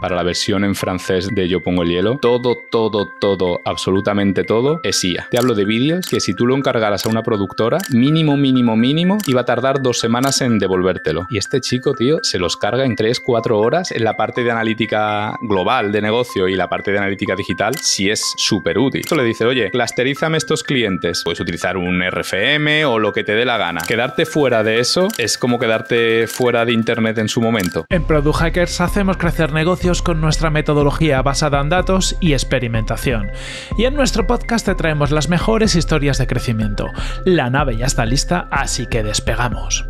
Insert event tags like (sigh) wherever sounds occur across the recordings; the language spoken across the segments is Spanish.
para la versión en francés de Yo Pongo el Hielo, todo, todo, todo, absolutamente todo, es IA. Te hablo de vídeos que si tú lo encargaras a una productora, mínimo, mínimo, mínimo, iba a tardar dos semanas en devolvértelo. Y este chico, tío, se los carga en tres, cuatro horas en la parte de analítica global de negocio y la parte de analítica digital, si es súper útil. Esto le dice, oye, clasterízame estos clientes. Puedes utilizar un RFM o lo que te dé la gana. Quedarte fuera de eso es como quedarte fuera de Internet en su momento. En Product Hackers hacemos crecer negocios con nuestra metodología basada en datos y experimentación. Y en nuestro podcast te traemos las mejores historias de crecimiento. La nave ya está lista, así que despegamos.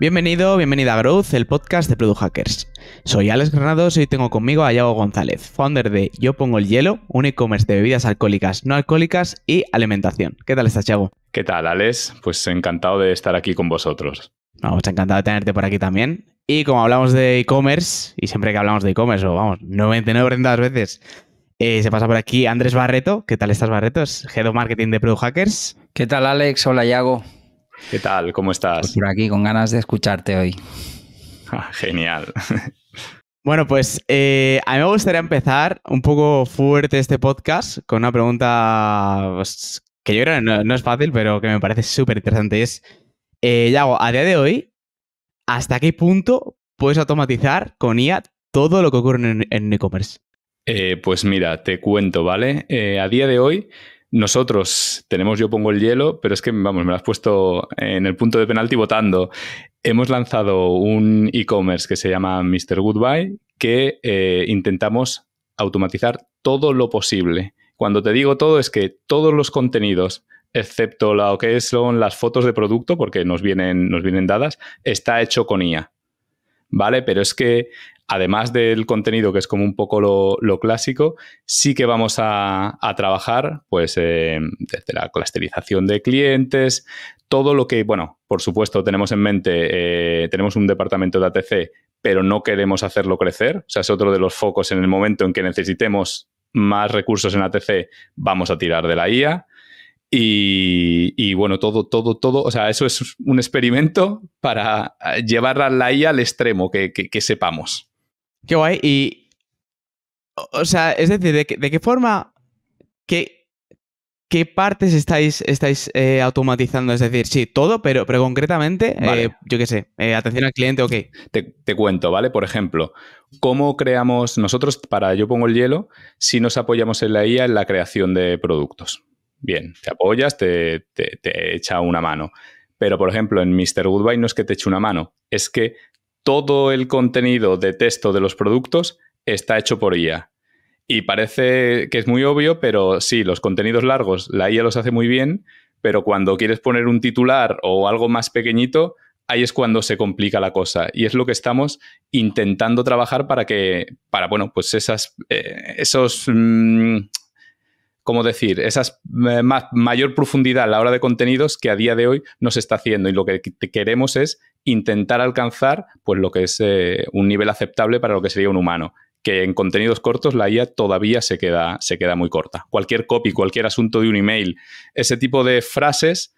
Bienvenido, bienvenida a Growth, el podcast de Product Hackers. Soy Alex Granados y hoy tengo conmigo a Yago González, founder de Yo Pongo el Hielo, un e-commerce de bebidas alcohólicas, no alcohólicas y alimentación. ¿Qué tal estás, Yago? ¿Qué tal, Alex? Pues encantado de estar aquí con vosotros. Vamos, encantado de tenerte por aquí también. Y como hablamos de e-commerce, y siempre que hablamos de e-commerce, o vamos, 99% veces, eh, se pasa por aquí Andrés Barreto. ¿Qué tal estás, Barreto? Es Head of Marketing de Product Hackers. ¿Qué tal, Alex? Hola, Yago. ¿Qué tal? ¿Cómo estás? Pues por aquí, con ganas de escucharte hoy. (laughs) Ah, genial. (laughs) Bueno, pues eh, a mí me gustaría empezar un poco fuerte este podcast con una pregunta pues, que yo creo que no, es fácil, pero que me parece súper interesante. Es, Yago, eh, a día de hoy, hasta qué punto puedes automatizar con IA todo lo que ocurre en e-commerce. Eh, pues mira, te cuento, ¿vale? Eh, a día de hoy nosotros tenemos yo pongo el hielo, pero es que vamos, me lo has puesto en el punto de penalti votando. Hemos lanzado un e-commerce que se llama Mr. Goodbye que eh, intentamos automatizar todo lo posible. Cuando te digo todo es que todos los contenidos excepto lo que son las fotos de producto, porque nos vienen, nos vienen dadas, está hecho con IA. ¿Vale? Pero es que además del contenido, que es como un poco lo, clásico, sí que vamos a, trabajar, pues, em, desde la clusterización de clientes, todo lo que, bueno, por supuesto, tenemos en mente, eh, tenemos un departamento de ATC, pero no queremos hacerlo crecer. O sea, es otro de los focos en el momento en que necesitemos más recursos en ATC, vamos a tirar de la IA. Y, bueno, todo, todo, todo, o sea, eso es un experimento para ah, llevar la IA al extremo que, sepamos. Qué guay. Y, o sea, es decir, ¿de, qué, forma, qué, partes estáis, estáis eh, automatizando? Es decir, sí, todo, pero, pero concretamente, eh, yo qué sé, eh, atención al cliente, ok. Te, te cuento, ¿vale? Por ejemplo, ¿cómo creamos nosotros, para yo pongo el hielo, si nos apoyamos en la IA en la creación de productos? bien, te apoyas, te, te, echa una mano. Pero, por ejemplo, en Mr. Goodbye no es que te eche una mano, es que todo el contenido de texto de los productos está hecho por IA. Y parece que es muy obvio, pero sí, los contenidos largos, la IA los hace muy bien, pero cuando quieres poner un titular o algo más pequeñito, ahí es cuando se complica la cosa. Y es lo que estamos intentando trabajar para que, para, bueno, pues esas, eh, esos, mm, como decir, esa eh, mayor profundidad a la hora de contenidos que a día de hoy nos está haciendo. Y lo que queremos es intentar alcanzar pues, lo que es eh, un nivel aceptable para lo que sería un humano. Que en contenidos cortos la IA todavía se queda, se queda muy corta. Cualquier copy, cualquier asunto de un email, ese tipo de frases,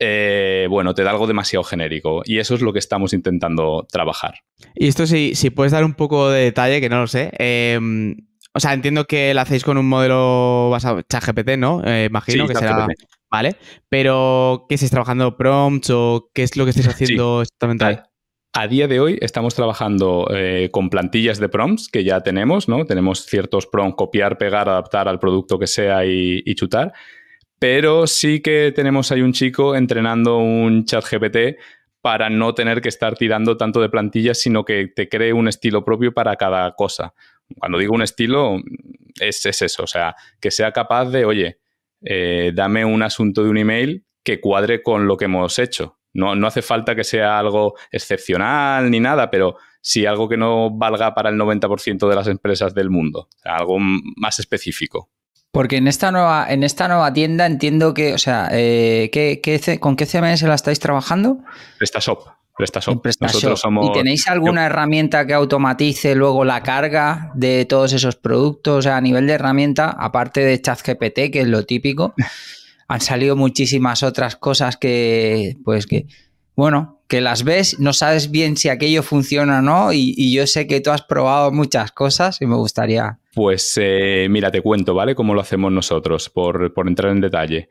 eh, bueno, te da algo demasiado genérico. Y eso es lo que estamos intentando trabajar. Y esto, si puedes dar un poco de detalle, que no lo sé em, o sea, entiendo que la hacéis con un modelo basado en ChatGPT, ¿no? Eh, imagino que será. Vale. Pero, ¿qué estáis trabajando? ¿Prompts o qué es lo que estáis haciendo exactamente A día de hoy estamos trabajando eh, con plantillas de prompts que ya tenemos, ¿no? Tenemos ciertos prompts, copiar, pegar, adaptar al producto que sea y, chutar. Pero sí que tenemos ahí un chico entrenando un ChatGPT para no tener que estar tirando tanto de plantillas, sino que te cree un estilo propio para cada cosa. Cuando digo un estilo, es, es eso, o sea, que sea capaz de, oye, eh, dame un asunto de un email que cuadre con lo que hemos hecho. No, no hace falta que sea algo excepcional ni nada, pero sí algo que no valga para el 90% de las empresas del mundo, algo más específico. Porque en esta nueva, en esta nueva tienda entiendo que, o sea, eh, con qué CMS la estáis trabajando? shop. ¿Y tenéis alguna herramienta que automatice luego la carga de todos esos productos? a nivel de herramienta, aparte de ChatGPT, que es lo típico, (laughs) han salido muchísimas otras cosas que, pues que, bueno, que las ves, no sabes bien si aquello funciona o no, y, yo sé que tú has probado muchas cosas y me gustaría. Pues eh, mira, te cuento, ¿vale? Cómo lo hacemos nosotros, por entrar en detalle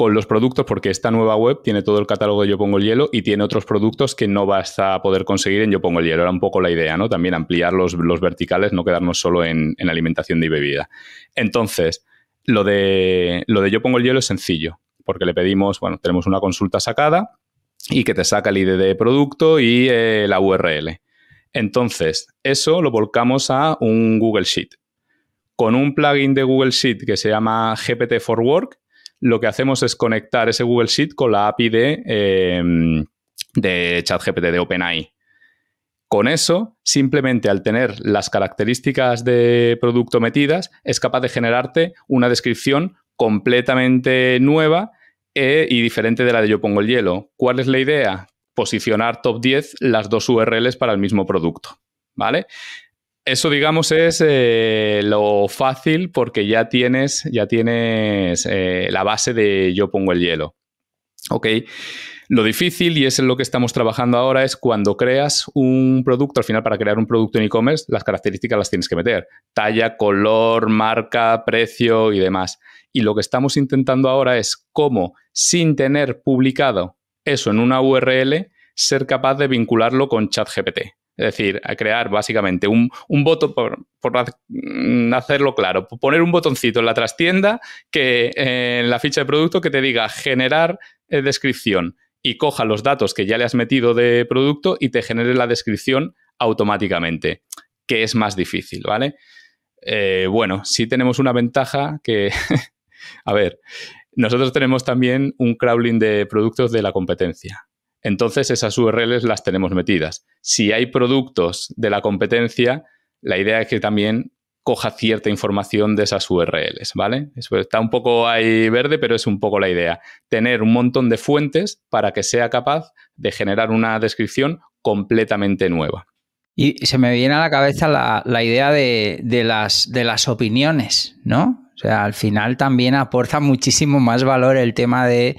con los productos, porque esta nueva web tiene todo el catálogo de Yo Pongo el Hielo y tiene otros productos que no vas a poder conseguir en Yo Pongo el Hielo. Era un poco la idea, ¿no? También ampliar los, verticales, no quedarnos solo en, alimentación y bebida. Entonces, lo de, lo de Yo Pongo el Hielo es sencillo, porque le pedimos, bueno, tenemos una consulta sacada y que te saca el ID de producto y eh, la URL. Entonces, eso lo volcamos a un Google Sheet. Con un plugin de Google Sheet que se llama GPT for Work, lo que hacemos es conectar ese Google Sheet con la API em, de, ChatGPT, de OpenAI. Con eso, simplemente al tener las características de producto metidas, es capaz de generarte una descripción completamente nueva eh, y diferente de la de Yo Pongo el Hielo. ¿Cuál es la idea? Posicionar top 10 las dos URLs para el mismo producto. ¿Vale? Eso, digamos, es eh, lo fácil porque ya tienes, ya tienes eh, la base de yo pongo el hielo. ¿Ok? Lo difícil, y es en lo que estamos trabajando ahora, es cuando creas un producto, al final para crear un producto en e-commerce, las características las tienes que meter. Talla, color, marca, precio y demás. Y lo que estamos intentando ahora es cómo, sin tener publicado eso en una URL, ser capaz de vincularlo con ChatGPT. Es decir, a crear básicamente un, voto, por, mm, hacerlo claro, poner un botoncito en la trastienda que eh, en la ficha de producto que te diga generar eh, descripción y coja los datos que ya le has metido de producto y te genere la descripción automáticamente, que es más difícil, ¿vale? Eh, bueno, sí tenemos una ventaja que, (laughs) a ver, nosotros tenemos también un crawling de productos de la competencia. Entonces esas URLs las tenemos metidas. Si hay productos de la competencia, la idea es que también coja cierta información de esas URLs, ¿vale? está un poco ahí verde, pero es un poco la idea. Tener un montón de fuentes para que sea capaz de generar una descripción completamente nueva. Y se me viene a la cabeza la, idea de, las, de las opiniones, ¿no? O sea, al final también aporta muchísimo más valor el tema de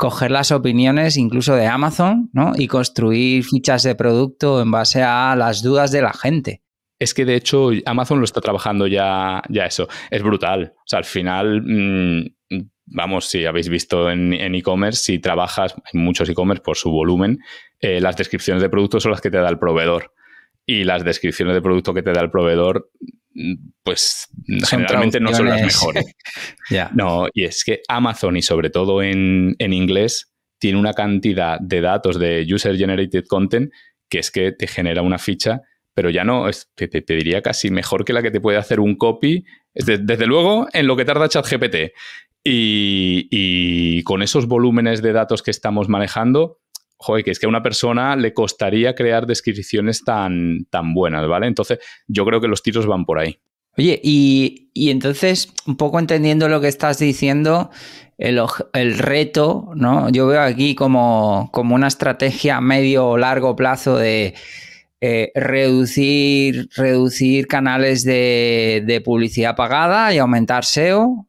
coger las opiniones incluso de Amazon ¿no? y construir fichas de producto en base a las dudas de la gente. Es que de hecho Amazon lo está trabajando ya, ya eso. Es brutal. O sea, al final, mm, vamos, si habéis visto en e-commerce, si trabajas, en muchos e-commerce por su volumen, eh, las descripciones de productos son las que te da el proveedor. Y las descripciones de producto que te da el proveedor pues generalmente no son las mejores. (laughs) No, y es que Amazon y sobre todo en, inglés tiene una cantidad de datos de user generated content que es que te genera una ficha, pero ya no, te, diría casi mejor que la que te puede hacer un copy, desde, luego en lo que tarda ChatGPT. Y, y con esos volúmenes de datos que estamos manejando, joder, que es que a una persona le costaría crear descripciones tan, tan buenas, ¿vale? Entonces, yo creo que los tiros van por ahí. Oye, y, entonces, un poco entendiendo lo que estás diciendo, el, reto, ¿no? Yo veo aquí como, como una estrategia medio o largo plazo de eh, reducir, reducir canales de, publicidad pagada y aumentar SEO,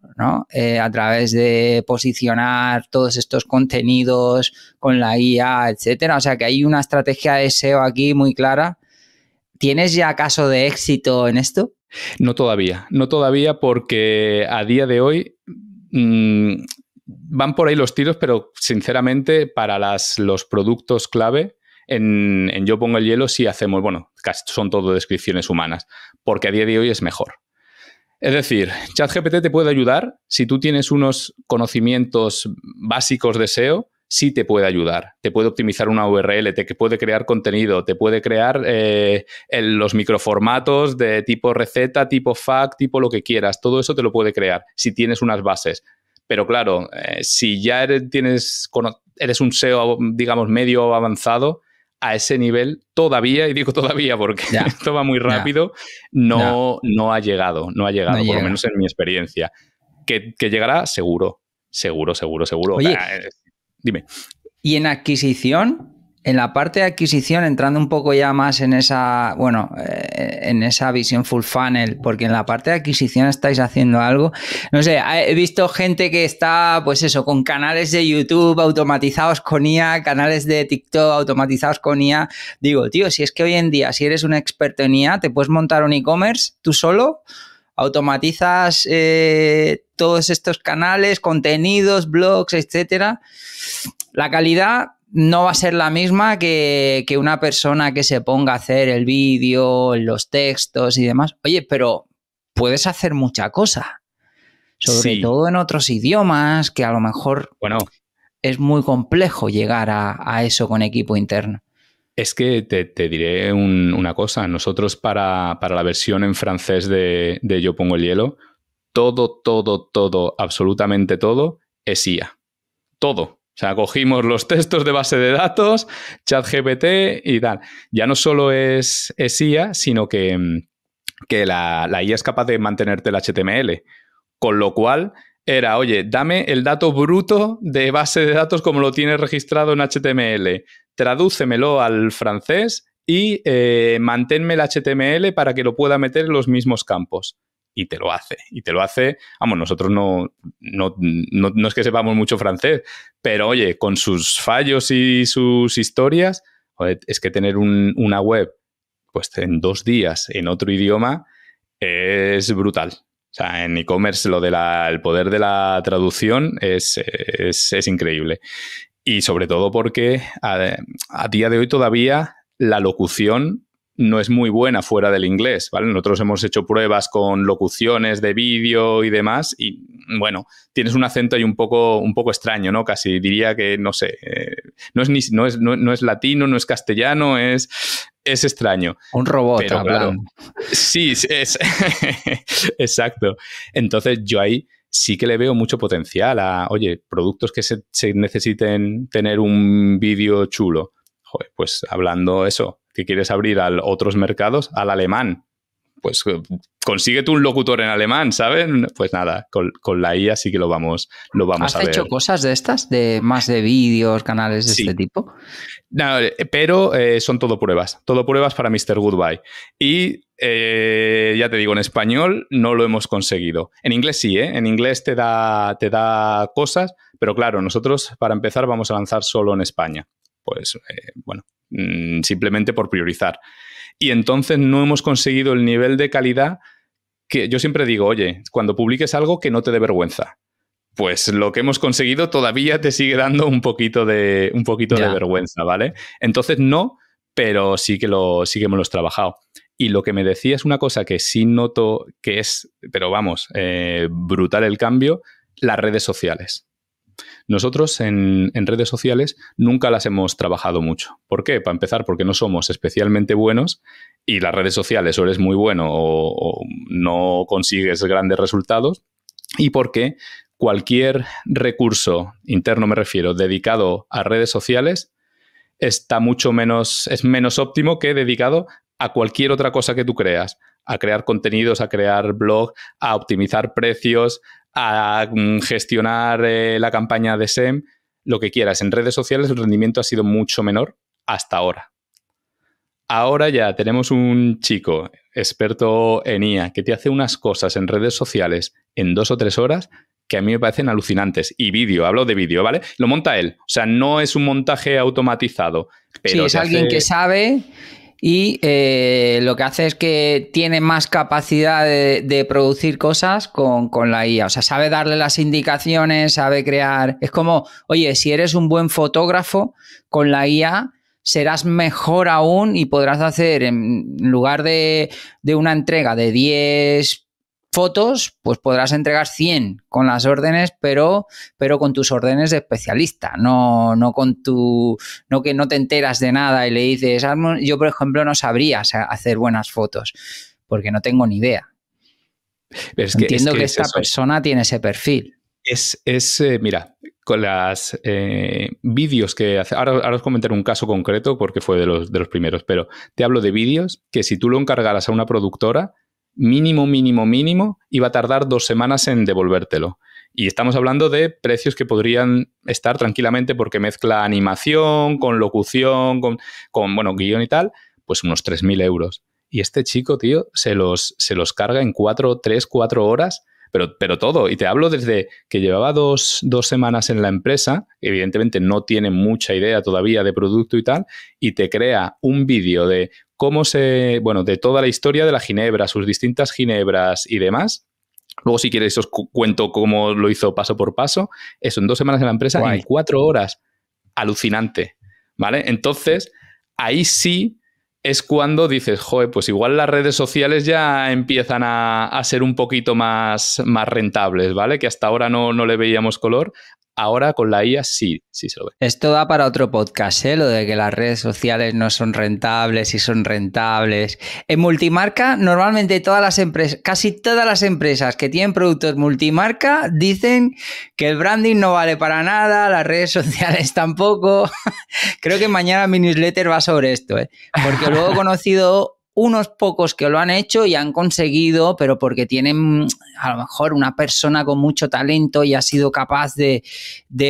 eh, a través de posicionar todos estos contenidos con la IA, etcétera. O sea que hay una estrategia de SEO aquí muy clara. ¿Tienes ya caso de éxito en esto? No todavía, no todavía porque a día de hoy mm, van por ahí los tiros, pero sinceramente para los productos clave en, Yo pongo el hielo sí hacemos, bueno, son todo descripciones humanas, porque a día de hoy es mejor. Es decir, ChatGPT te puede ayudar si tú tienes unos conocimientos básicos de SEO, sí te puede ayudar. Te puede optimizar una URL, te puede crear contenido, te puede crear eh, los microformatos de tipo receta, tipo FAQ, tipo lo que quieras. Todo eso te lo puede crear si tienes unas bases. Pero claro, eh, si ya tienes, eres un SEO, digamos, medio avanzado, a ese nivel todavía, y digo todavía porque (laughs) esto va muy rápido, no, no, ha llegado, no ha llegado, por lo menos en mi experiencia. Que, llegará seguro, seguro, seguro, seguro. Oye, ah, eh, dime. ¿Y en adquisición? En la parte de adquisición, entrando un poco ya más en esa, bueno, eh, en esa visión full funnel, porque en la parte de adquisición estáis haciendo algo. No sé, he visto gente que está, pues eso, con canales de YouTube automatizados con IA, canales de TikTok automatizados con IA. Digo, tío, si es que hoy en día, si eres un experto en IA, te puedes montar un e-commerce tú solo, automatizas eh, todos estos canales, contenidos, blogs, etcétera. La calidad no va a ser la misma que, que una persona que se ponga a hacer el vídeo, los textos y demás. Oye, pero puedes hacer mucha cosa. Sobre todo en otros idiomas, que a lo mejor bueno, es muy complejo llegar a, eso con equipo interno. Es que te, diré una cosa. Nosotros para, para, la versión en francés de, de, Yo pongo el hielo, todo, todo, todo, absolutamente todo es IA. Todo. O sea, cogimos los textos de base de datos, ChatGPT y tal. Ya no solo es, IA, sino que, mm, la, IA es capaz de mantenerte el HTML. Con lo cual era, oye, dame el dato bruto de base de datos como lo tienes registrado en HTML, tradúcemelo al francés y eh, manténme el HTML para que lo pueda meter en los mismos campos y te lo hace. Y te lo hace, vamos, nosotros no, no, es que sepamos mucho francés, pero oye, con sus fallos y sus historias, es que tener una web pues en dos días en otro idioma es brutal. O sea, en e-commerce lo del poder de la traducción es, increíble. Y sobre todo porque a día de hoy todavía la locución no es muy buena fuera del inglés, ¿vale? Nosotros hemos hecho pruebas con locuciones de vídeo y demás y, bueno, tienes un acento ahí un poco, un poco extraño, ¿no? Casi diría que, no sé, eh, no, es latino, no es castellano, es, es extraño. Un robot hablando. claro, sí, es (laughs) exacto. Entonces yo ahí sí que le veo mucho potencial a, oye, productos que se necesiten tener un vídeo chulo pues hablando eso, que quieres abrir a otros mercados, al alemán. Pues eh, consigue tu un locutor en alemán, ¿saben? Pues nada, con, la IA sí que lo vamos, lo vamos a ver. ¿Has hecho cosas de estas? ¿De más de vídeos, canales de este tipo? Eh, pero eh, son todo pruebas. Todo pruebas para Mr. Goodbye. Y ya te digo, en español no lo hemos conseguido. En inglés sí, En inglés te da, te da cosas, pero claro, nosotros para empezar vamos a lanzar solo en España pues eh, bueno, mm, simplemente por priorizar. Y entonces no hemos conseguido el nivel de calidad que yo siempre digo, oye, cuando publiques algo que no te dé vergüenza. Pues lo que hemos conseguido todavía te sigue dando un poquito de, un poquito de vergüenza, ¿vale? Entonces no, pero sí que, lo, sí que hemos trabajado. Y lo que me decía es una cosa que sí noto que es, pero vamos, eh, brutal el cambio, las redes sociales. Nosotros en, redes sociales nunca las hemos trabajado mucho. ¿Por qué? Para empezar, porque no somos especialmente buenos y las redes sociales o eres muy bueno o, no consigues grandes resultados y porque cualquier recurso interno, me refiero, dedicado a redes sociales está mucho menos, es menos óptimo que dedicado a cualquier otra cosa que tú creas, a crear contenidos, a crear blog, a optimizar precios, a mm, gestionar eh, la campaña de SEM, lo que quieras. En redes sociales el rendimiento ha sido mucho menor hasta ahora. Ahora ya tenemos un chico experto en IA que te hace unas cosas en redes sociales en dos o tres horas que a mí me parecen alucinantes. Y vídeo, hablo de vídeo, ¿vale? Lo monta él. O sea, no es un montaje automatizado. sí, es alguien que sabe y eh, lo que hace es que tiene más capacidad de, producir cosas con, con, la IA. O sea, sabe darle las indicaciones, sabe crear. Es como, oye, si eres un buen fotógrafo, con la IA serás mejor aún y podrás hacer, en lugar de, de una entrega de 10 fotos, pues podrás entregar 100 con las órdenes, pero, pero con tus órdenes de especialista, no, con tu, no que no te enteras de nada y le dices, yo por ejemplo no sabría hacer buenas fotos, porque no tengo ni idea. Entiendo que, esa persona tiene ese perfil. Es, eh, mira, con las eh, vídeos que hace, ahora, ahora, os comentaré un caso concreto porque fue de los, de los primeros, pero te hablo de vídeos que si tú lo encargaras a una productora, mínimo, mínimo, mínimo, iba a tardar dos semanas en devolvértelo. Y estamos hablando de precios que podrían estar tranquilamente porque mezcla animación, con locución, con, bueno, guión y tal, pues unos 3.000 euros. Y este chico, tío, se los, se los carga en 4, 3, 4 horas, pero, pero todo. Y te hablo desde que llevaba dos, dos semanas en la empresa, evidentemente no tiene mucha idea todavía de producto y tal, y te crea un vídeo de cómo se, bueno, de toda la historia de la ginebra, sus distintas ginebras y demás. Luego, si quieres, os cuento cómo lo hizo paso por paso. Eso, en dos semanas en la empresa, en cuatro horas. Alucinante. ¿Vale? Entonces, ahí sí es cuando dices, joder, pues igual las redes sociales ya empiezan a, ser un poquito más, más rentables, ¿vale? Que hasta ahora no, no, le veíamos color. Ahora con la IA sí, sí se lo ve. Esto da para otro podcast, ¿eh? lo de que las redes sociales no son rentables y son rentables. En multimarca, normalmente todas las empresas, casi todas las empresas que tienen productos multimarca dicen que el branding no vale para nada, las redes (laughs) sociales tampoco. (laughs) Creo que mañana mi newsletter va sobre esto, ¿eh? porque luego he conocido unos pocos que lo han hecho y han conseguido, pero porque tienen mm, a lo mejor una persona con mucho talento y ha sido capaz de,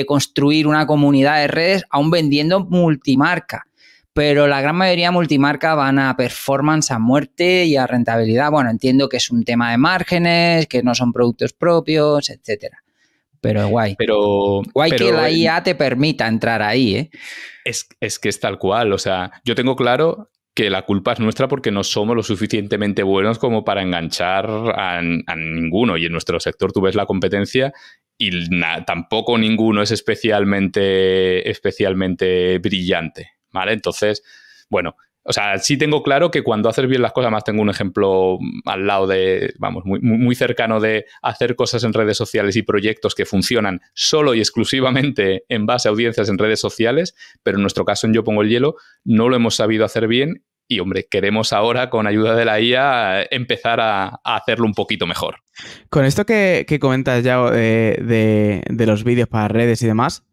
construir una comunidad de redes, aún vendiendo multimarca. Pero la gran mayoría multimarca van a performance a muerte y a rentabilidad. Bueno, entiendo que es un tema de márgenes, que no son productos propios, etcétera. Pero guay. Pero, guay que la IA te permita entrar ahí, ¿eh? Es, es, que es tal cual. O sea, yo tengo claro que la culpa es nuestra porque no somos lo suficientemente buenos como para enganchar a, ninguno. Y en nuestro sector tú ves la competencia y tampoco ninguno es especialmente, especialmente brillante. ¿Vale? Entonces, bueno, o sea, sí tengo claro que cuando haces bien las cosas, más tengo un ejemplo al lado de, vamos, muy, cercano de hacer cosas en redes sociales y proyectos que funcionan solo y exclusivamente en base a audiencias en redes sociales, pero en nuestro caso en Yo Pongo el Hielo no lo hemos sabido hacer bien y hombre, queremos ahora con ayuda de la IA empezar a, hacerlo un poquito mejor. Con esto que, comentas ya eh, de los vídeos para redes y demás,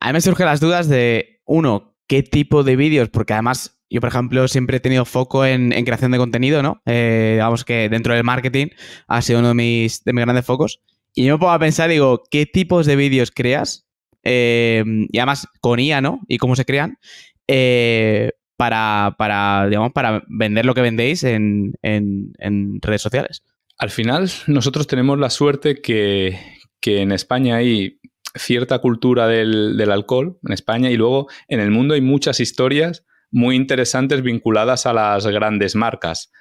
a mí me surgen las dudas de, uno, qué tipo de vídeos, porque además yo, por ejemplo, siempre he tenido foco en, creación de contenido, ¿no? Eh, digamos que dentro del marketing ha sido uno de mis, de mis grandes focos. Y yo me pongo pensar, digo, ¿qué tipos de vídeos creas? Eh, y además con IA, ¿no? Y cómo se crean. Eh, para, para, digamos, para vender lo que vendéis en, redes sociales. Al final, nosotros tenemos la suerte que, que en España hay cierta cultura del, alcohol en España y luego en el mundo hay muchas historias muy interesantes vinculadas a las grandes marcas.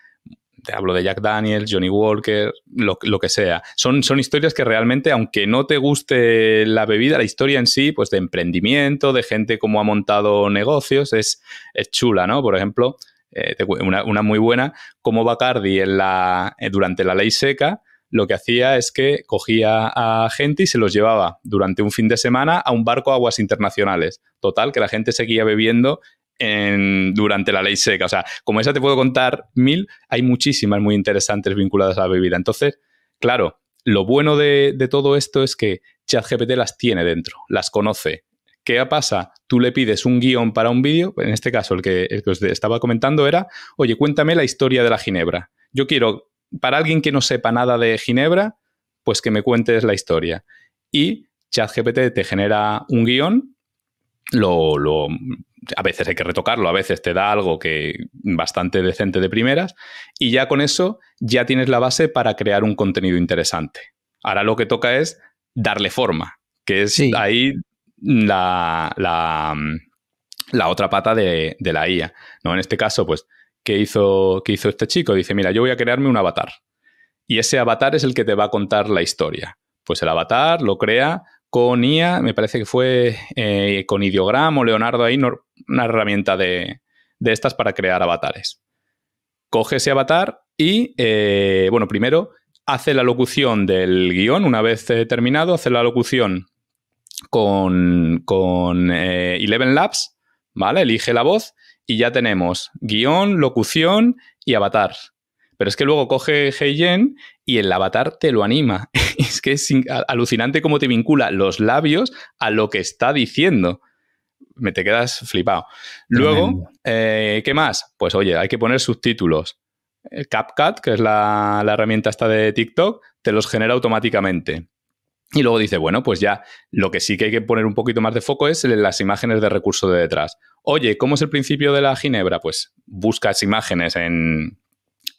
Te hablo de Jack Daniels, Johnny Walker, lo, que sea. Son, son, historias que realmente, aunque no te guste la bebida, la historia en sí, pues de emprendimiento, de gente como ha montado negocios, es, chula, ¿no? Por ejemplo, eh, una, muy buena, como Bacardi en eh, durante la ley seca lo que hacía es que cogía a gente y se los llevaba durante un fin de semana a un barco a aguas internacionales. Total, que la gente seguía bebiendo en, durante la ley seca. O sea, como esa te puedo contar mil, hay muchísimas muy interesantes vinculadas a la bebida. Entonces, claro, lo bueno de, todo esto es que ChatGPT las tiene dentro, las conoce. ¿Qué pasa? Tú le pides un guión para un vídeo, en este caso el que, el que os estaba comentando era, oye, cuéntame la historia de la Ginebra. Yo quiero para alguien que no sepa nada de Ginebra, pues que me cuentes la historia. Y ChatGPT te genera un guión, lo, a veces hay que retocarlo, a veces te da algo que bastante decente de primeras, y ya con eso ya tienes la base para crear un contenido interesante. Ahora lo que toca es darle forma, que es ahí la, la, otra pata de, la IA. ¿no? En este caso, pues que hizo, que hizo este chico. Dice, mira, yo voy a crearme un avatar. Y ese avatar es el que te va a contar la historia. Pues el avatar lo crea con IA, me parece que fue eh, con Ideogram o Leonardo ahí, una herramienta de, estas para crear avatares. Coge ese avatar y, eh, bueno, primero hace la locución del guión, una vez eh, terminado, hace la locución con, con Eleven Labs, ¿vale? Elige la voz y ya tenemos guión, locución y avatar. Pero es que luego coge Heijen y el avatar te lo anima. (laughs) es que es alucinante cómo te vincula los labios a lo que está diciendo. Me te quedas flipado. Luego, eh, ¿qué más? Pues oye, hay que poner subtítulos. Eh, CapCut, que es la, la herramienta esta de TikTok, te los genera automáticamente. Y luego dice, bueno, pues ya lo que sí que hay que poner un poquito más de foco es las imágenes de recurso de detrás. Oye, ¿cómo es el principio de la ginebra? Pues buscas imágenes en...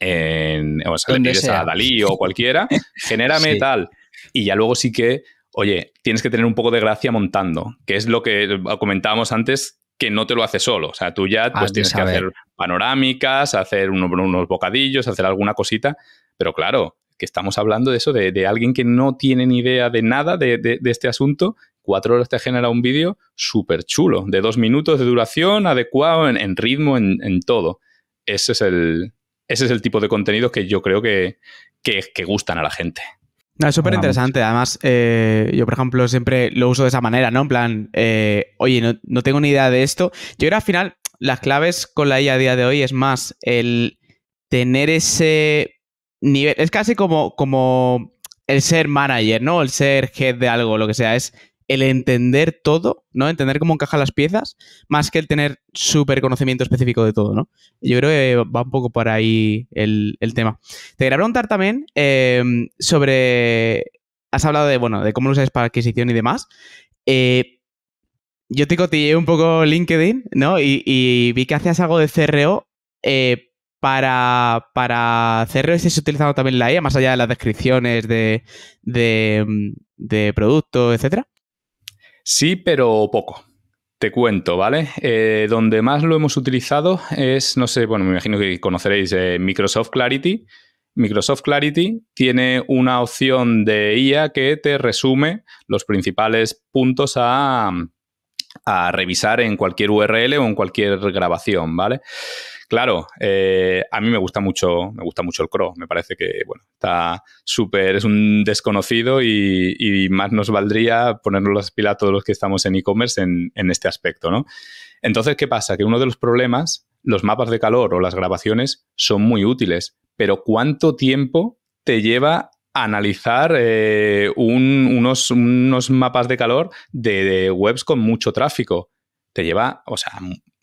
en o sea, le a Dalí o cualquiera, (laughs) genérame tal. Y ya luego sí que, oye, tienes que tener un poco de gracia montando, que es lo que comentábamos antes, que no te lo hace solo. O sea, tú ya pues, tienes que hacer panorámicas, hacer unos bocadillos, hacer alguna cosita, pero claro, que estamos hablando de eso, de, alguien que no tiene ni idea de nada de, este asunto, cuatro horas te genera un vídeo súper chulo, de dos minutos de duración, adecuado en, ritmo, en, todo. Ese es, el, ese es el tipo de contenido que yo creo que, gustan a la gente. No, es súper interesante. Además, eh, yo, por ejemplo, siempre lo uso de esa manera, ¿no? En plan, eh, oye, no, no, tengo ni idea de esto. Yo creo que al final, las claves con la IA a día de hoy es más el tener ese es casi como, como el ser manager, ¿no? El ser head de algo, lo que sea. Es el entender todo, ¿no? Entender cómo encajan las piezas, más que el tener súper conocimiento específico de todo, ¿no? Yo creo que va un poco por ahí el, tema. Te quería preguntar también em, sobre. Has hablado de, bueno, de cómo lo usas para adquisición y demás. Eh, yo te cotilleé un poco LinkedIn, ¿no? Y, vi que hacías algo de CRO eh, para, para se ha utilizando también la IA, e más allá de las descripciones de, de, mm, productos, etcétera? Sí, pero poco. Te cuento, ¿vale? Eh, donde más lo hemos utilizado es, no sé, bueno, me imagino que conoceréis eh, Microsoft Clarity. Microsoft Clarity tiene una opción de IA e que te resume los principales puntos a, a revisar en cualquier URL o en cualquier grabación, ¿vale? Claro, eh, a mí me gusta mucho, me gusta mucho el Crow. Me parece que bueno, está súper, es un desconocido y, más nos valdría ponernos las pilas todos los que estamos en e-commerce en, este aspecto, ¿no? Entonces, ¿qué pasa? Que uno de los problemas, los mapas de calor o las grabaciones son muy útiles, pero ¿cuánto tiempo te lleva analizar eh, unos, unos, mapas de calor de webs con mucho tráfico? te lleva, o sea,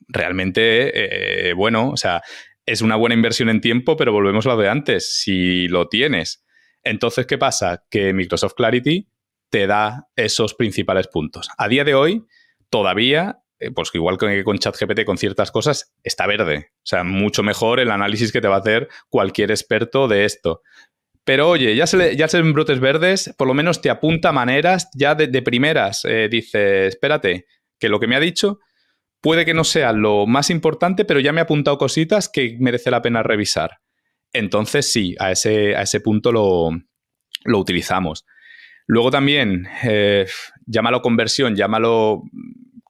realmente eh, bueno. O sea, es una buena inversión en tiempo, pero volvemos a lo de antes, si lo tienes. Entonces, ¿qué pasa? Que Microsoft Clarity te da esos principales puntos. A día de hoy, todavía, eh, pues igual que con ChatGPT, con ciertas cosas, está verde. O sea, mucho mejor el análisis que te va a hacer cualquier experto de esto. Pero oye, ya se, ya ven brotes verdes, por lo menos te apunta maneras, ya de, primeras, eh, dice, espérate, que lo que me ha dicho Puede que no sea lo más importante, pero ya me he apuntado cositas que merece la pena revisar. Entonces sí, a ese, a ese punto lo, utilizamos. Luego también, eh, llámalo conversión, llámalo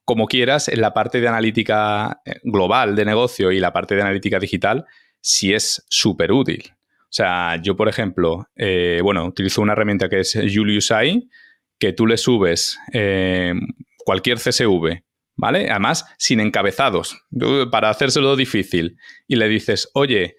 como quieras, en la parte de analítica eh, global de negocio y la parte de analítica digital, sí es súper útil. O sea, yo, por ejemplo, eh, bueno, utilizo una herramienta que es Julius AI, que tú le subes cualquier CSV ¿vale? Además, sin encabezados, para hacérselo difícil. Y le dices, oye,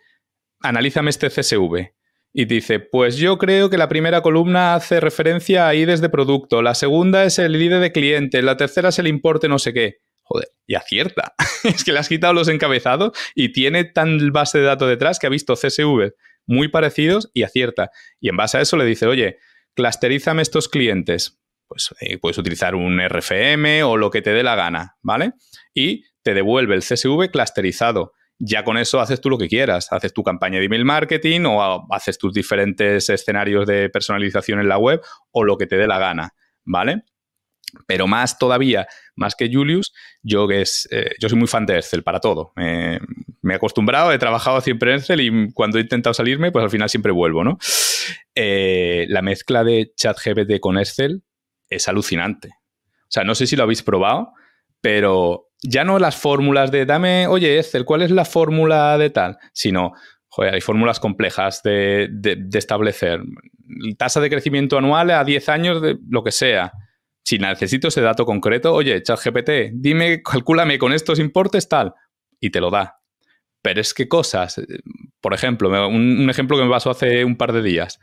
analízame este CSV. Y dice, pues yo creo que la primera columna hace referencia a IDES de producto, la segunda es el ID de cliente, la tercera es el importe no sé qué. Joder, y acierta. (laughs) es que le has quitado los encabezados y tiene tan base de datos detrás que ha visto CSV muy parecidos y acierta. Y en base a eso le dice, oye, clasterízame estos clientes, pues eh, puedes utilizar un RFM o lo que te dé la gana, ¿vale? Y te devuelve el CSV clusterizado. Ya con eso haces tú lo que quieras. Haces tu campaña de email marketing o haces tus diferentes escenarios de personalización en la web o lo que te dé la gana, ¿vale? Pero más todavía, más que Julius, yo que es, eh, yo soy muy fan de Excel para todo. me he acostumbrado, he trabajado siempre en Excel y cuando he intentado salirme, pues al final siempre vuelvo, ¿no? Eh, la mezcla de ChatGPT con Excel es alucinante. O sea, no sé si lo habéis probado, pero ya no las fórmulas de dame, oye, Ethel, ¿cuál es la fórmula de tal? Sino, joder, hay fórmulas complejas de, establecer tasa de crecimiento anual a 10 años, de lo que sea. Si necesito ese dato concreto, oye, GPT, dime, calcúlame con estos importes tal, y te lo da. Pero es que cosas, eh, por ejemplo, un, un ejemplo que me pasó hace un par de días,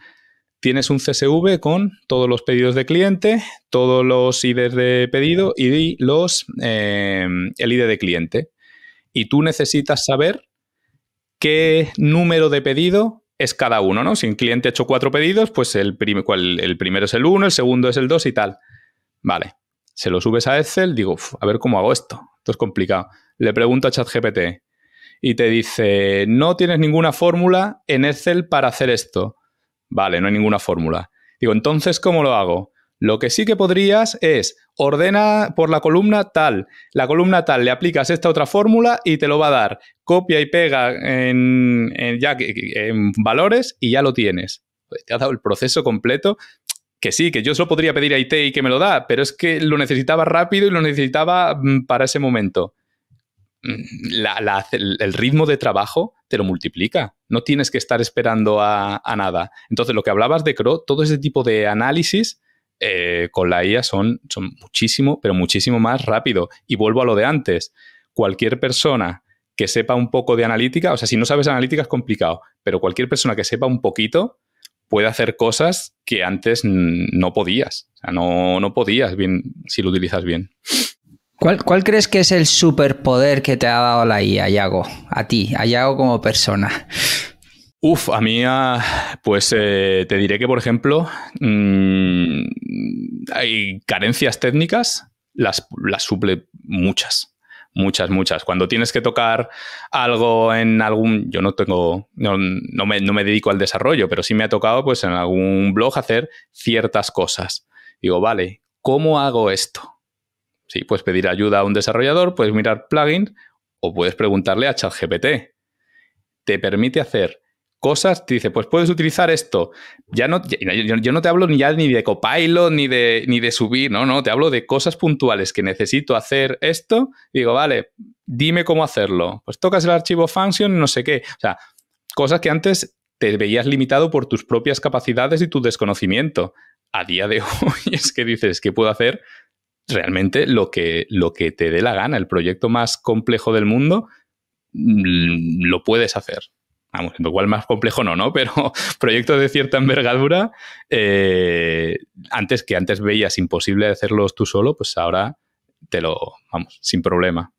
tienes un CSV con todos los pedidos de cliente, todos los IDs de pedido y los, eh, el ID de cliente. Y tú necesitas saber qué número de pedido es cada uno, Si un cliente ha hecho cuatro pedidos, pues el, primero es el 1, el segundo es el 2 y tal. Vale, se lo subes a Excel, digo, a ver cómo hago esto. Esto es complicado. Le pregunto a ChatGPT y te dice, no tienes ninguna fórmula en Excel para hacer esto Vale, no hay ninguna fórmula. Digo, entonces, ¿cómo lo hago? Lo que sí que podrías es ordena por la columna tal, la columna tal, le aplicas esta otra fórmula y te lo va a dar. Copia y pega en, en valores y ya lo tienes. Pues, te ha dado el proceso completo. Que sí, que yo solo podría pedir a IT y que me lo da, pero es que lo necesitaba rápido y lo necesitaba mm, para ese momento. Mm, la, el ritmo de trabajo te lo multiplica. No tienes que estar esperando a, nada. Entonces, lo que hablabas de CRO, todo ese tipo de análisis eh, con la IA son, son muchísimo, pero muchísimo más rápido. Y vuelvo a lo de antes. Cualquier persona que sepa un poco de analítica, o sea, si no sabes analítica es complicado, pero cualquier persona que sepa un poquito, puede hacer cosas que antes no podías. O sea, no, no podías bien si lo utilizas bien. ¿Cuál, crees que es el superpoder que te ha dado la IA, Yago? A ti, a Yago como persona. Uf, a mí, ah, pues eh, te diré que, por ejemplo, mm, hay carencias técnicas, las, suple muchas muchas, muchas. Cuando tienes que tocar algo en algún, yo no tengo, no, me, no, me, dedico al desarrollo, pero sí me ha tocado pues en algún blog hacer ciertas cosas. Digo, vale, ¿cómo hago esto? Sí, puedes pedir ayuda a un desarrollador, puedes mirar plugins o puedes preguntarle a ChatGPT. Te permite hacer cosas, te dice, pues puedes utilizar esto. Ya no, yo, no te hablo ni, ni de copilot, ni de, ni de subir, no, no, te hablo de cosas puntuales que necesito hacer esto. digo, vale, dime cómo hacerlo. Pues tocas el archivo function, no sé qué. O sea, cosas que antes te veías limitado por tus propias capacidades y tu desconocimiento. A día de (laughs) hoy es que dices, ¿qué puedo hacer realmente lo que, lo que te dé la gana, el proyecto más complejo del mundo, mm, lo puedes hacer. Vamos, igual más complejo no, ¿no? Pero (laughs) proyectos de cierta envergadura, eh, antes que antes veías imposible hacerlos tú solo, pues ahora te lo, vamos, sin problema.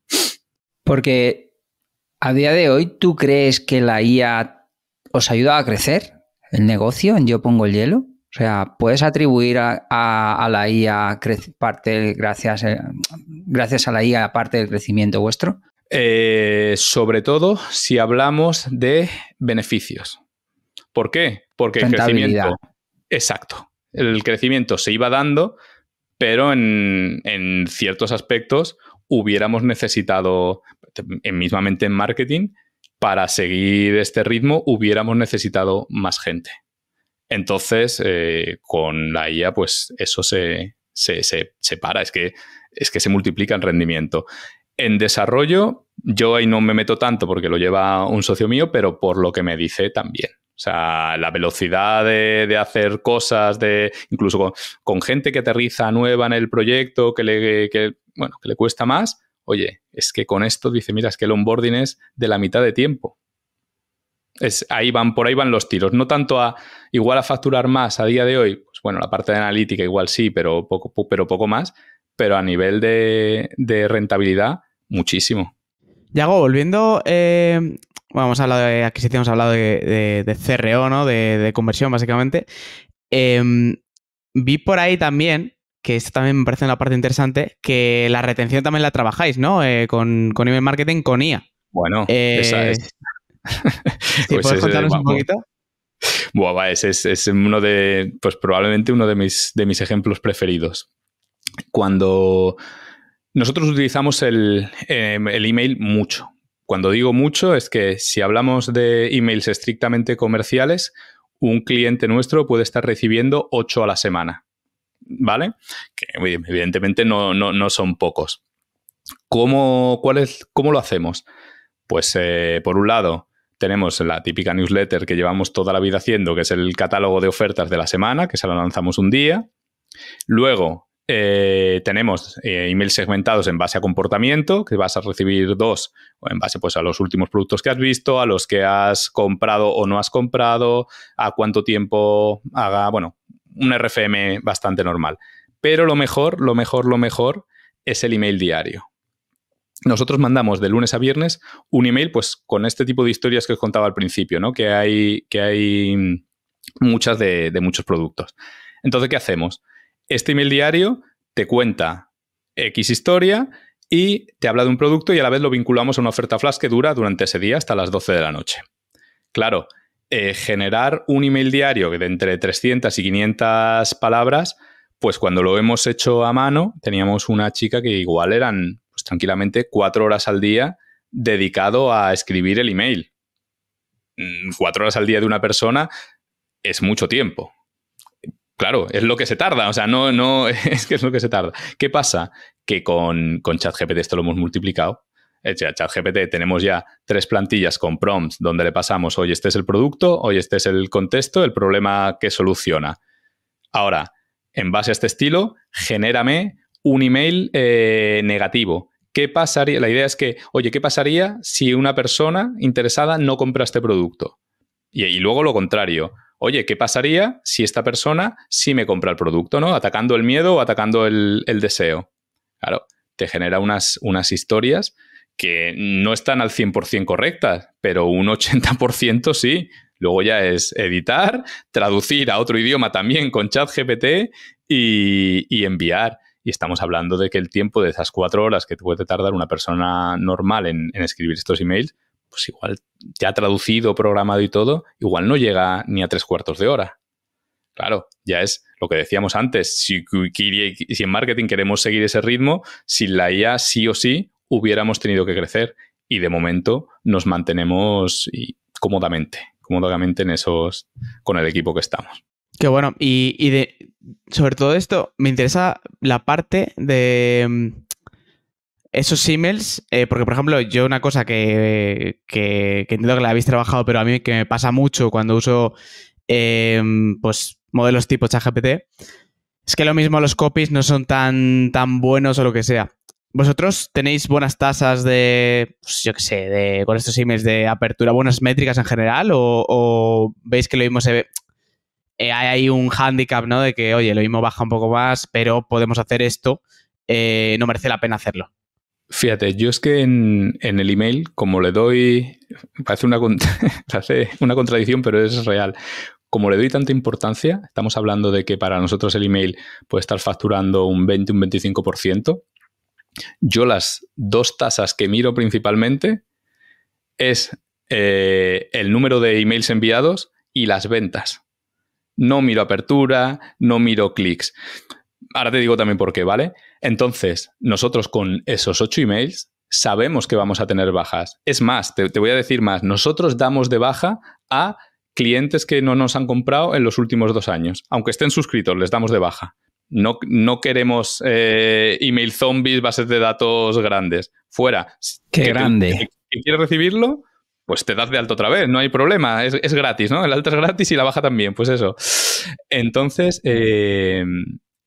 Porque a día de hoy, ¿tú crees que la IA os ayuda a crecer el negocio en Yo Pongo el Hielo? O sea, puedes atribuir a, la IA parte gracias, eh, gracias a la IA parte del crecimiento vuestro. Eh, sobre todo si hablamos de beneficios. ¿Por qué? Porque el crecimiento. Exacto. El crecimiento se iba dando, pero en, ciertos aspectos hubiéramos necesitado, mismamente en marketing, para seguir este ritmo, hubiéramos necesitado más gente. Entonces, eh, con la IA, pues eso se, se, para, es que, es que se multiplica en rendimiento. En desarrollo, yo ahí no me meto tanto porque lo lleva un socio mío, pero por lo que me dice también. O sea, la velocidad de, hacer cosas, de incluso con, gente que aterriza nueva en el proyecto, que le, que, que le cuesta más, oye, es que con esto dice, mira, es que el onboarding es de la mitad de tiempo. Es, ahí van, por ahí van los tiros. No tanto a igual a facturar más a día de hoy. Pues bueno, la parte de analítica igual sí, pero poco, pero poco más. Pero a nivel de, rentabilidad, muchísimo. Yago, volviendo. vamos a hablar hablado de adquisición, hemos hablado de, CRO, ¿no? De, conversión, básicamente. Em, vi por ahí también, que esto también me parece una parte interesante, que la retención también la trabajáis, ¿no? Eh, con, con email marketing, con IA. Bueno, esa eh, es (laughs) ¿Y pues ¿Puedes contarnos un poquito? Buah, es, uno de, pues probablemente uno de mis, de mis ejemplos preferidos. Cuando nosotros utilizamos em, el, email mucho. Cuando digo mucho es que si hablamos de emails estrictamente comerciales, un cliente nuestro puede estar recibiendo 8 a la semana. ¿Vale? Que evidentemente no, son pocos. ¿Cómo, cuál ¿Cómo lo hacemos? Pues eh, por un lado, tenemos la típica newsletter que llevamos toda la vida haciendo, que es el catálogo de ofertas de la semana, que se la lanzamos un día. Luego eh, tenemos eh, emails segmentados en base a comportamiento, que vas a recibir dos en base pues, a los últimos productos que has visto, a los que has comprado o no has comprado, a cuánto tiempo haga, bueno, un RFM bastante normal. Pero lo mejor, lo mejor, lo mejor es el email diario nosotros mandamos de lunes a viernes un email, pues con este tipo de historias que os contaba al principio, ¿no? Que hay, que hay muchas de, muchos productos. Entonces, ¿qué hacemos? Este email diario te cuenta X historia y te habla de un producto y a la vez lo vinculamos a una oferta flash que dura durante ese día hasta las 12 de la noche. Claro, eh, generar un email diario de entre 300 y 500 palabras, pues cuando lo hemos hecho a mano, teníamos una chica que igual eran pues tranquilamente cuatro horas al día dedicado a escribir el email. Mm, cuatro horas al día de una persona es mucho tiempo. Claro, es lo que se tarda, o sea, no, no, (laughs) es que es lo que se tarda. ¿Qué pasa? Que con, con ChatGPT esto lo hemos multiplicado. Eh, ChatGPT tenemos ya tres plantillas con prompts donde le pasamos, oye, este es el producto, hoy este es el contexto, el problema que soluciona. Ahora, en base a este estilo, genérame un email eh, negativo. ¿Qué pasaría? La idea es que, oye, ¿qué pasaría si una persona interesada no compra este producto? Y, luego lo contrario. Oye, ¿qué pasaría si esta persona sí me compra el producto, ¿no? Atacando el miedo o atacando el, deseo. Claro, te genera unas, unas historias que no están al 100% correctas, pero un 80% sí. Luego ya es editar, traducir a otro idioma también con chat GPT y enviar. Y estamos hablando de que el tiempo de esas cuatro horas que puede tardar una persona normal en, escribir estos emails, pues igual ya traducido, programado y todo, igual no llega ni a tres cuartos de hora. Claro, ya es lo que decíamos antes, si, si en marketing queremos seguir ese ritmo, sin la IA sí o sí hubiéramos tenido que crecer y de momento nos mantenemos cómodamente, cómodamente en esos, con el equipo que estamos. Qué bueno. Y, de, sobre todo esto, me interesa la parte de mm, esos emails, eh, porque por ejemplo, yo una cosa que, que, entiendo que la habéis trabajado, pero a mí que me pasa mucho cuando uso em, pues modelos tipo ChatGPT, es que lo mismo los copies no son tan, tan buenos o lo que sea. ¿Vosotros tenéis buenas tasas de, pues, yo qué sé, de, con estos emails de apertura, buenas métricas en general? ¿O, o veis que lo mismo se ve? Eh, hay un hándicap, ¿no? De que, oye, lo mismo baja un poco más, pero podemos hacer esto, eh, no merece la pena hacerlo. Fíjate, yo es que en, el email, como le doy, (laughs) parece una, contradicción, pero es real como le doy tanta importancia, estamos hablando de que para nosotros el email puede estar facturando un 20, un 25%, yo las dos tasas que miro principalmente es eh, el número de emails enviados y las ventas no miro apertura, no miro clics. Ahora te digo también por qué, ¿vale? Entonces, nosotros con esos ocho emails sabemos que vamos a tener bajas. Es más, te, voy a decir más, nosotros damos de baja a clientes que no nos han comprado en los últimos dos años. Aunque estén suscritos, les damos de baja. No, no queremos eh, email zombies, bases de datos grandes. Fuera. Qué grande. ¿Quién recibirlo? pues te das de alto otra vez, no hay problema, es, gratis, ¿no? El alto es gratis y la baja también, pues eso. Entonces, eh,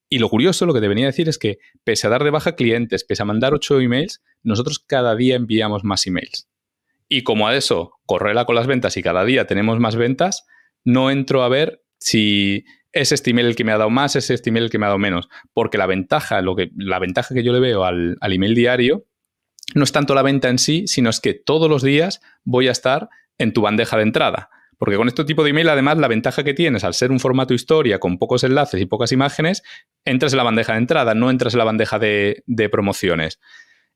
y lo curioso, lo que te venía a decir es que pese a dar de baja clientes, pese a mandar ocho emails, nosotros cada día enviamos más emails. Y como a eso correla con las ventas y cada día tenemos más ventas, no entro a ver si es este email el que me ha dado más, es este email el que me ha dado menos. Porque la ventaja, lo que, la ventaja que yo le veo al, al email diario no es tanto la venta en sí, sino es que todos los días voy a estar en tu bandeja de entrada. Porque con este tipo de email, además, la ventaja que tienes al ser un formato historia con pocos enlaces y pocas imágenes, entras en la bandeja de entrada, no entras en la bandeja de, promociones.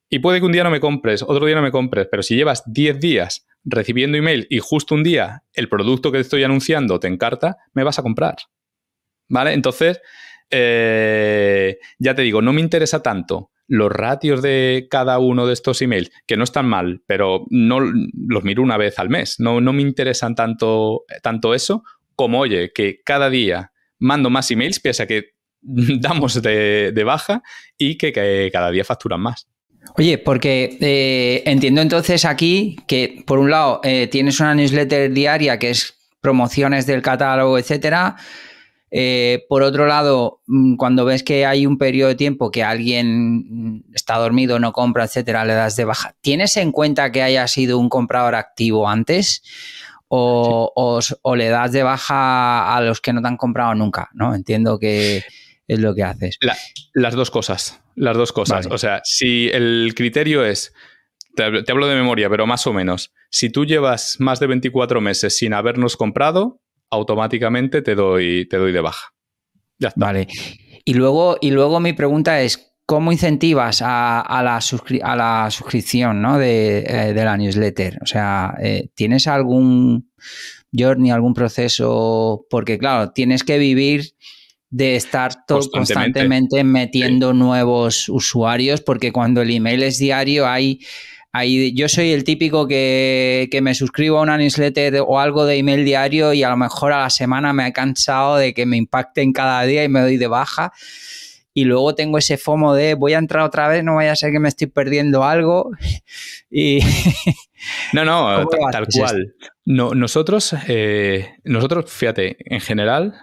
Y puede que un día no me compres, otro día no me compres, pero si llevas 10 días recibiendo email y justo un día el producto que te estoy anunciando te encarta, me vas a comprar. ¿Vale? Entonces, eh, ya te digo, no me interesa tanto los ratios de cada uno de estos emails, que no están mal, pero no los miro una vez al mes. No, no me interesan tanto, tanto eso como, oye, que cada día mando más emails, pese a que (laughs) damos de, baja y que, cada día facturan más. Oye, porque eh, entiendo entonces aquí que, por un lado, eh, tienes una newsletter diaria que es promociones del catálogo, etcétera, eh, por otro lado, mm, cuando ves que hay un periodo de tiempo que alguien mm, está dormido, no compra, etcétera, le das de baja. ¿Tienes en cuenta que haya sido un comprador activo antes? O, le das de baja a los que no te han comprado nunca, ¿no? Entiendo que es lo que haces. las dos cosas. Las dos cosas. O sea, si el criterio es. Te, te hablo de memoria, pero más o menos. Si tú llevas más de 24 meses sin habernos comprado, automáticamente te doy, te doy de baja. Vale. Y luego, y luego mi pregunta es, ¿cómo incentivas a, la, a la, suscripción eh, de, la newsletter? O sea, eh, ¿tienes algún journey, algún proceso? Porque claro, tienes que vivir de estar constantemente. metiendo nuevos usuarios, porque cuando el email es diario hay yo soy el típico que, me suscribo a una newsletter o algo de email diario y a lo mejor a la semana me ha cansado de que me impacten cada día y me doy de baja. Y luego tengo ese fomo de voy a entrar otra vez, no vaya a ser que me estoy perdiendo algo. (laughs) Y (laughs) no, no, tal, cual. nosotros, eh, nosotros, fíjate, en general,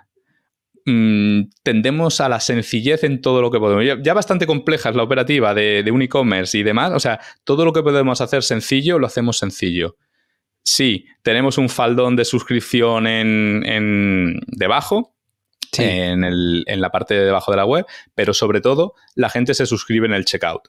Mm, tendemos a la sencillez en todo lo que podemos. Ya, bastante compleja es la operativa de, un e-commerce y demás. O sea, todo lo que podemos hacer sencillo, lo hacemos sencillo. Sí, tenemos un faldón de suscripción en, debajo, En, la parte de debajo de la web, pero sobre todo la gente se suscribe en el checkout.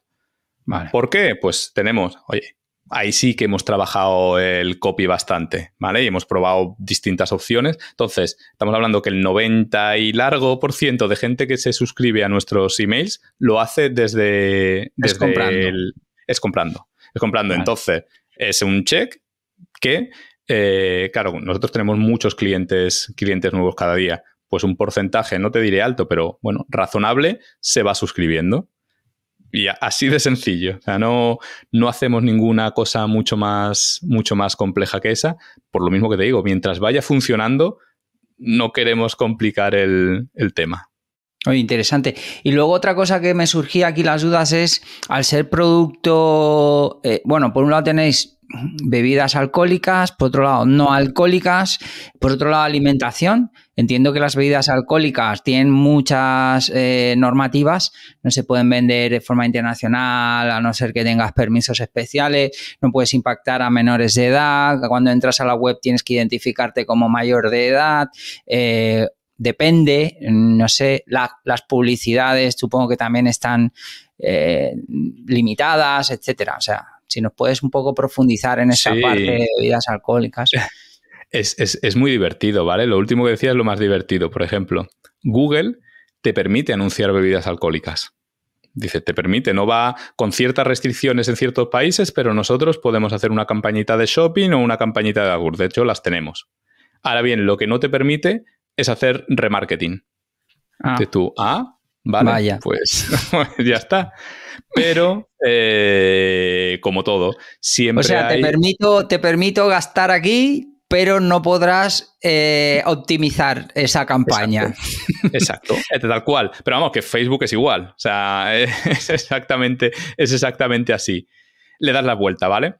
¿Por qué? Pues tenemos, oye, ahí sí que hemos trabajado el copy bastante, ¿vale? Y hemos probado distintas opciones. Entonces, estamos hablando que el 90 y largo por ciento de gente que se suscribe a nuestros emails lo hace desde, es comprando. es comprando. Es comprando. Entonces, es un check que, eh, claro, nosotros tenemos muchos clientes, clientes nuevos cada día. Pues un porcentaje, no te diré alto, pero bueno, razonable, se va suscribiendo y así de sencillo. O sea, no, no hacemos ninguna cosa mucho más, mucho más compleja que esa. Por lo mismo que te digo, mientras vaya funcionando, no queremos complicar el, el tema. Muy interesante. Y luego otra cosa que me surgía aquí las dudas es, al ser producto, eh, bueno, por un lado tenéis bebidas alcohólicas, por otro lado no alcohólicas, por otro lado alimentación. Entiendo que las bebidas alcohólicas tienen muchas eh, normativas, no se pueden vender de forma internacional a no ser que tengas permisos especiales, no puedes impactar a menores de edad, cuando entras a la web tienes que identificarte como mayor de edad. Eh, depende, no sé, las publicidades supongo que también están eh, limitadas, etcétera. O sea, si nos puedes un poco profundizar en esa parte de bebidas alcohólicas. Es, es muy divertido, ¿vale? Lo último que decía es lo más divertido. Por ejemplo, Google te permite anunciar bebidas alcohólicas. Dice, te permite, no va con ciertas restricciones en ciertos países, pero nosotros podemos hacer una campañita de shopping o una campañita de agur. De hecho, las tenemos. Ahora bien, lo que no te permite es hacer remarketing. Ah. De tu ah, vale, Vaya. pues (laughs) ya está. Pero, eh, como todo, siempre. O sea, te, permito, te permito gastar aquí, pero no podrás eh, optimizar esa campaña. Exacto, (laughs) tal cual. Pero vamos, que Facebook es igual. O sea, (laughs) es exactamente, es exactamente así. Le das la vuelta, ¿vale?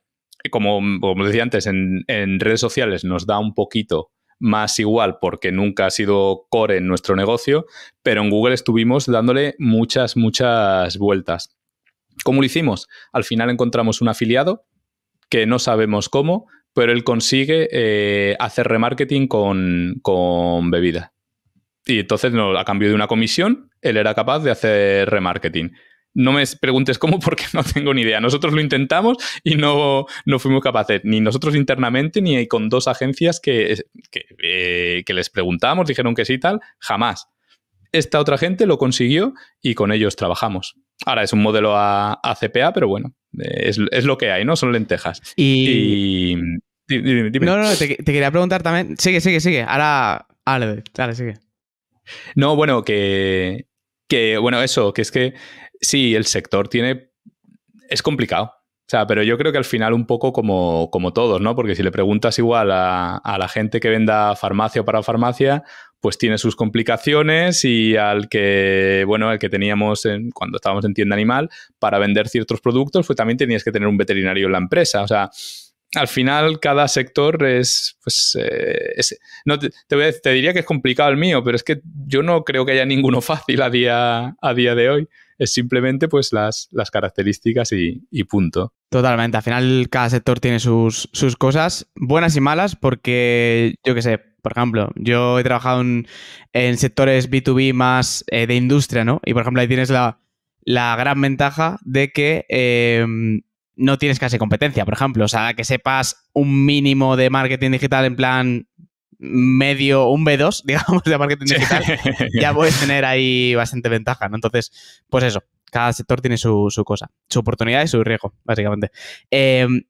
Como, como decía antes, en, en redes sociales nos da un poquito más igual porque nunca ha sido core en nuestro negocio, pero en Google estuvimos dándole muchas, muchas vueltas. ¿Cómo lo hicimos? Al final encontramos un afiliado que no sabemos cómo, pero él consigue eh, hacer remarketing con, bebida. Y entonces, no, a cambio de una comisión, él era capaz de hacer remarketing no me preguntes cómo porque (laughs) no tengo ni idea. Nosotros lo intentamos y no, fuimos capaces, ni nosotros internamente, ni con dos agencias que, que, eh, les preguntamos, dijeron que sí tal, jamás. Esta otra gente lo consiguió y con ellos trabajamos. Ahora es un modelo a, pero bueno, es, lo que hay, ¿no? Son lentejas. Y... No, no, te, quería preguntar también. Sigue, sigue, sigue. Ahora, dale, sigue. No, bueno, que, que, bueno, eso, que es que Sí, el sector tiene. Es complicado. O sea, pero yo creo que al final un poco como, como todos, ¿no? Porque si le preguntas igual a, a, la gente que venda farmacia para farmacia, pues tiene sus complicaciones y al que, bueno, el que teníamos cuando estábamos en tienda animal, para vender ciertos productos, pues también tenías que tener un veterinario en la empresa. O sea, al final cada sector es, pues, eh, no te, diría que es complicado el mío, pero es que yo no creo que haya ninguno (laughs) fácil a día, a día de hoy. Es simplemente pues las, las características y, punto. Totalmente. Al final cada sector tiene sus, cosas, buenas y malas, porque yo qué sé, por ejemplo, yo he trabajado en, sectores B2B más eh, de industria, ¿no? Y por ejemplo, ahí tienes la, gran ventaja de que em, no tienes casi competencia, por ejemplo. O sea, que sepas un mínimo de marketing digital en plan medio, un B2, (laughs) digamos, de marketing digital, ya (laughs) puedes tener ahí bastante ventaja, ¿no? Entonces, pues eso, cada sector tiene su, cosa, su oportunidad y su riesgo, básicamente. Em,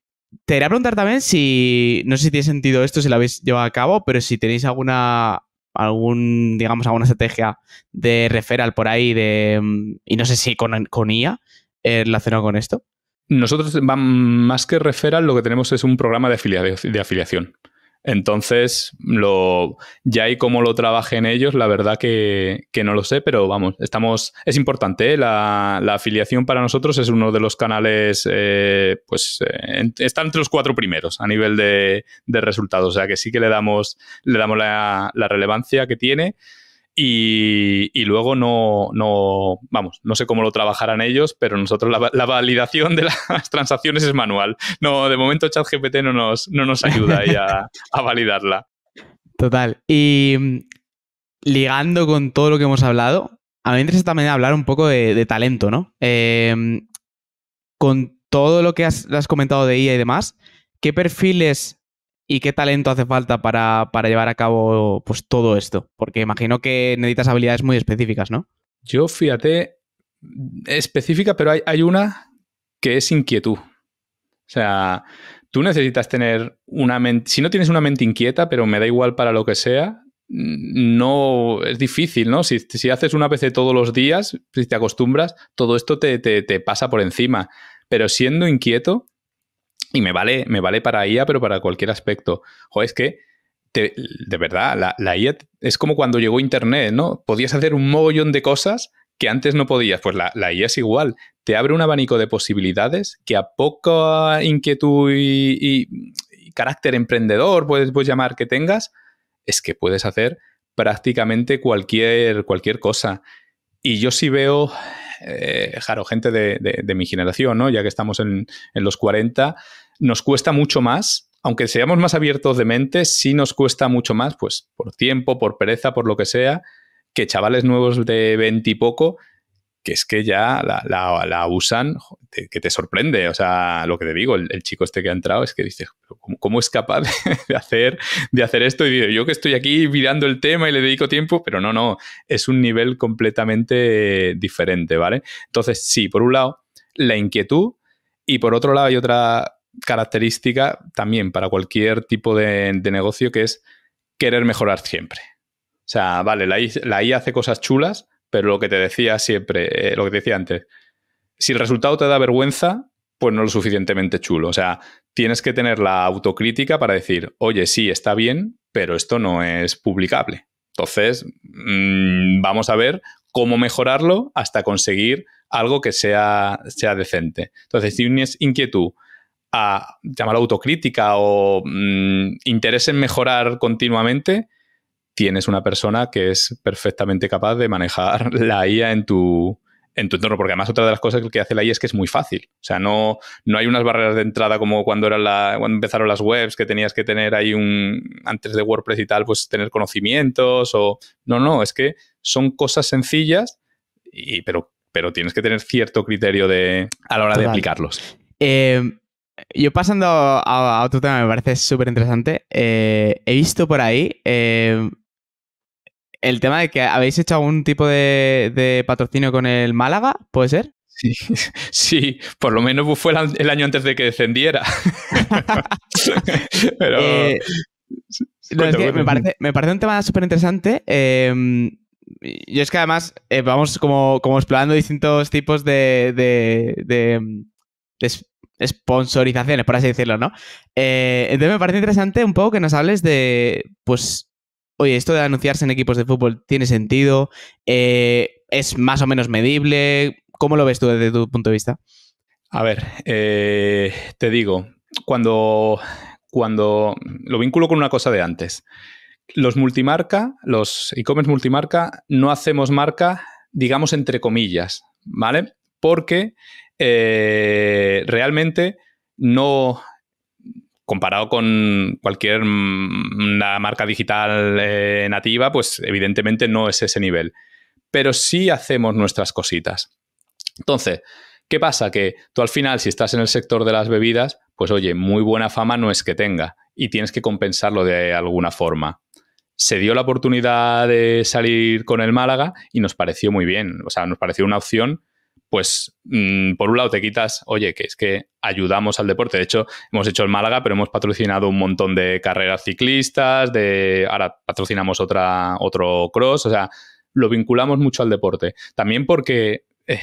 te quería preguntar también si, no sé si tiene sentido esto, si lo habéis llevado a cabo, pero si tenéis alguna, algún, digamos, alguna estrategia de referral por ahí, de, mm, y no sé si con, con IA eh, relacionado con esto. Nosotros, más que referral, lo que tenemos es un programa de, afiliación. de afiliación. Entonces, lo, ya y cómo lo en ellos, la verdad que, no lo sé, pero vamos, estamos, es importante, ¿eh? la, afiliación para nosotros es uno de los canales, eh, pues eh, está entre los cuatro primeros a nivel de, resultados, o sea que sí que le damos, le damos la relevancia que tiene y, luego no, vamos, no sé cómo lo trabajarán ellos, pero nosotros la, validación de las (laughs) transacciones es manual. No, de momento ChatGPT no nos, no nos ayuda (laughs) a, validarla. Total. Y mm, ligando con todo lo que hemos hablado, a mí me interesa también hablar un poco de, talento, ¿no? Em, con todo lo que has comentado de IA y demás, ¿qué perfiles y qué talento hace falta para, llevar a cabo pues, todo esto? Porque imagino que necesitas habilidades muy específicas, ¿no? Yo, fíjate, específica, pero hay, una que es inquietud. O sea, tú necesitas tener una mente, si no tienes una mente inquieta, pero me da igual para lo que sea, no es difícil, ¿no? Si, haces una PC todos los días, si te acostumbras, todo esto te, te, te pasa por encima. Pero siendo inquieto, y me vale, me vale para IA, pero para cualquier aspecto. Joder, es que, de verdad, la, la, IA es como cuando llegó Internet, ¿no? Podías hacer un mogollón de cosas que antes no podías. Pues la, la IA es igual. Te abre un abanico de posibilidades que a poca inquietud y, carácter emprendedor, puedes, llamar, que tengas, es que puedes hacer prácticamente cualquier, cualquier cosa. Y yo sí veo, eh, claro, gente de, de, de, mi generación, ¿no? ya que estamos en, en los 40, nos cuesta mucho más, aunque seamos más abiertos de mente, sí nos cuesta mucho más, pues por tiempo, por pereza, por lo que sea, que chavales nuevos de 20 y poco, que es que ya la, usan, que te sorprende. O sea, lo que te digo, el, chico este que ha entrado es que dice ¿cómo, es capaz de hacer, de hacer esto? Y yo que estoy aquí mirando el tema y le dedico tiempo, pero no, no, es un nivel completamente diferente, ¿vale? Entonces, sí, por un lado, la inquietud y por otro lado hay otra característica también para cualquier tipo de, negocio que es querer mejorar siempre. O sea, vale, la, IA hace cosas chulas, pero lo que te decía siempre, eh, lo que te decía antes, si el resultado te da vergüenza, pues no lo suficientemente chulo. O sea, tienes que tener la autocrítica para decir, oye, sí, está bien, pero esto no es publicable. Entonces, mm, vamos a ver cómo mejorarlo hasta conseguir algo que sea, sea decente. Entonces, si tienes inquietud a llamar autocrítica o mm, interés en mejorar continuamente, tienes una persona que es perfectamente capaz de manejar (laughs) la IA en tu, en tu entorno, porque además otra de las cosas que hace la IA es que es muy fácil. O sea, no, no hay unas barreras de entrada como cuando, era la, empezaron las webs, que tenías que tener ahí un, antes de WordPress y tal, pues tener conocimientos o... No, no, es que son cosas sencillas, y, pero, pero tienes que tener cierto criterio de, a la hora de aplicarlos. Eh, yo pasando a, otro tema que me parece súper interesante, eh, he visto por ahí eh, el tema de que habéis hecho algún tipo de, patrocinio con el Málaga, ¿puede ser? Sí, (laughs) por lo menos fue el año antes de que descendiera. me, parece, un tema súper interesante. Eh, yo y es que además vamos como, explorando distintos tipos de, de sponsorizaciones, por así decirlo, ¿no? Eh, entonces me parece interesante un poco que nos hables de, pues, oye, esto de anunciarse en equipos de fútbol tiene sentido, eh, es más o menos medible, ¿cómo lo ves tú desde tu punto de vista? A ver, eh, te digo, cuando, cuando lo vinculo con una cosa de antes, los multimarca, los e-commerce multimarca, no hacemos marca, digamos, entre comillas, ¿vale? Porque eh, realmente no, comparado con cualquier mm, una marca digital eh, nativa, pues evidentemente no es ese nivel. Pero sí hacemos nuestras cositas. Entonces, ¿qué pasa? Que tú al final, si estás en el sector de las bebidas, pues oye, muy buena fama no es que tenga y tienes que compensarlo de alguna forma. Se dio la oportunidad de salir con el Málaga y nos pareció muy bien, o sea, nos pareció una opción pues mm, por un lado te quitas, oye, que es que ayudamos al deporte. De hecho, hemos hecho el Málaga, pero hemos patrocinado un montón de carreras ciclistas, de ahora patrocinamos otra, otro cross, o sea, lo vinculamos mucho al deporte. También porque... Eh,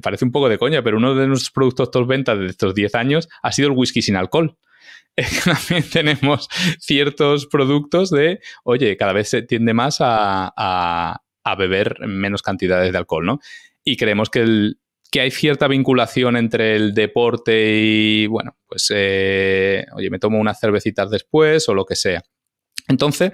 parece un poco de coña, pero uno de nuestros productos de ventas de estos 10 años ha sido el whisky sin alcohol. (laughs) también tenemos ciertos productos de, oye, cada vez se tiende más a, a, a beber menos cantidades de alcohol, ¿no? y creemos que, que hay cierta vinculación entre el deporte y, bueno, pues, eh, oye, me tomo unas cervecitas después o lo que sea. Entonces,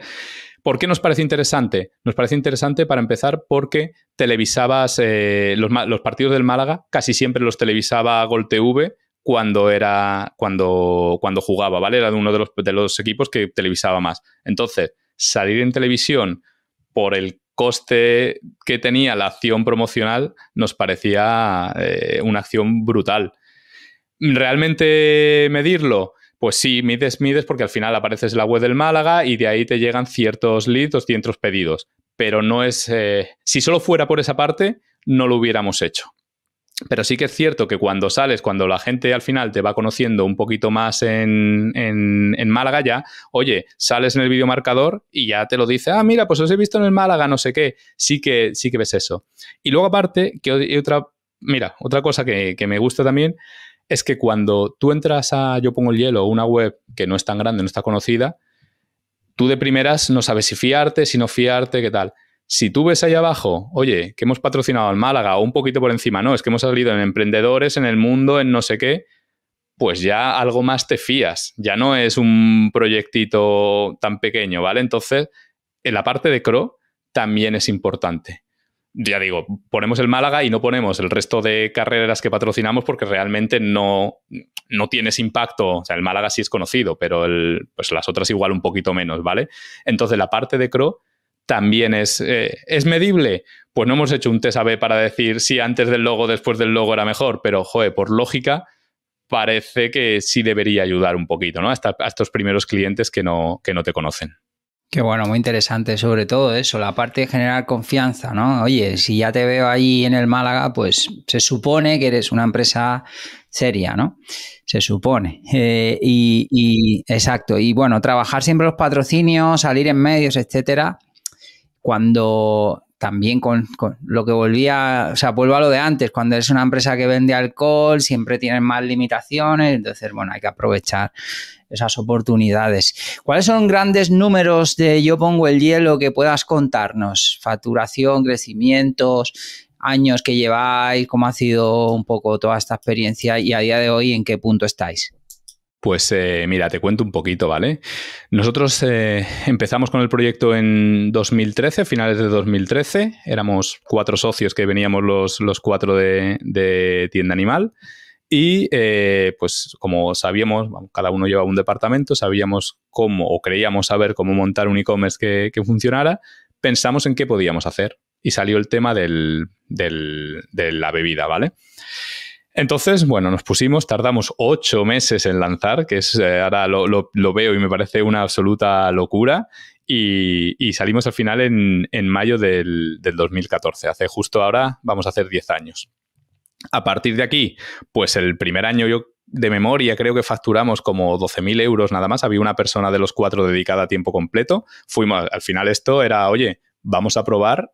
¿por qué nos parece interesante? Nos parece interesante para empezar porque televisabas eh, los, partidos del Málaga, casi siempre los televisaba Gol TV cuando era cuando, cuando jugaba, ¿vale? Era uno de los, de los equipos que televisaba más. Entonces, salir en televisión por el coste que tenía la acción promocional nos parecía eh, una acción brutal. ¿Realmente medirlo? Pues sí, mides, mides, porque al final apareces la web del Málaga y de ahí te llegan ciertos leads, ciertos pedidos. Pero no es. Eh, si solo fuera por esa parte, no lo hubiéramos hecho. Pero sí que es cierto que cuando sales, cuando la gente al final te va conociendo un poquito más en, en, en Málaga ya, oye, sales en el videomarcador y ya te lo dice, ah, mira, pues os he visto en el Málaga, no sé qué, sí que, sí que ves eso. Y luego aparte, que otra, mira, otra cosa que, que me gusta también es que cuando tú entras a Yo Pongo el Hielo, una web que no es tan grande, no está conocida, tú de primeras no sabes si fiarte, si no fiarte, qué tal. Si tú ves ahí abajo, oye, que hemos patrocinado al Málaga o un poquito por encima, no, es que hemos salido en emprendedores, en el mundo, en no sé qué, pues ya algo más te fías, ya no es un proyectito tan pequeño, ¿vale? Entonces, en la parte de CRO también es importante. Ya digo, ponemos el Málaga y no ponemos el resto de carreras que patrocinamos porque realmente no, no tienes impacto. O sea, el Málaga sí es conocido, pero pues las otras igual un poquito menos, ¿vale? Entonces, la parte de CRO también eh, es, medible. Pues no hemos hecho un test A-B para decir si antes del logo, después del logo era mejor, pero joe, por lógica, parece que sí debería ayudar un poquito, ¿no? a estos primeros clientes que no, que no te conocen. Qué bueno, muy interesante, sobre todo eso, la parte de generar confianza, ¿no? Oye, si ya te veo ahí en el Málaga, pues se supone que eres una empresa seria, ¿no? Se supone. Eh, y, y, exacto, y bueno, trabajar siempre los patrocinios, salir en medios, etcétera, cuando también con, lo que volvía, o sea, vuelvo a lo de antes, cuando eres una empresa que vende alcohol, siempre tienes más limitaciones, entonces, bueno, hay que aprovechar esas oportunidades. ¿Cuáles son grandes números de Yo Pongo el Hielo que puedas contarnos? Facturación, crecimientos, años que lleváis, cómo ha sido un poco toda esta experiencia y a día de hoy en qué punto estáis. Pues eh, mira, te cuento un poquito, ¿vale? Nosotros eh, empezamos con el proyecto en 2013, finales de 2013. Éramos cuatro socios que veníamos los, cuatro de, Tienda Animal. Y eh, pues como sabíamos, cada uno llevaba un departamento, sabíamos cómo o creíamos saber cómo montar un e-commerce que, funcionara, pensamos en qué podíamos hacer. Y salió el tema del, de la bebida, ¿vale? Entonces, bueno, nos pusimos, tardamos ocho meses en lanzar, que es eh, ahora lo, veo y me parece una absoluta locura. Y, salimos al final en, mayo del, 2014. Hace justo ahora vamos a hacer diez años. A partir de aquí, pues el primer año yo de memoria creo que facturamos como 12.000 euros nada más. Había una persona de los cuatro dedicada a tiempo completo. Fuimos, al final esto era, oye, vamos a probar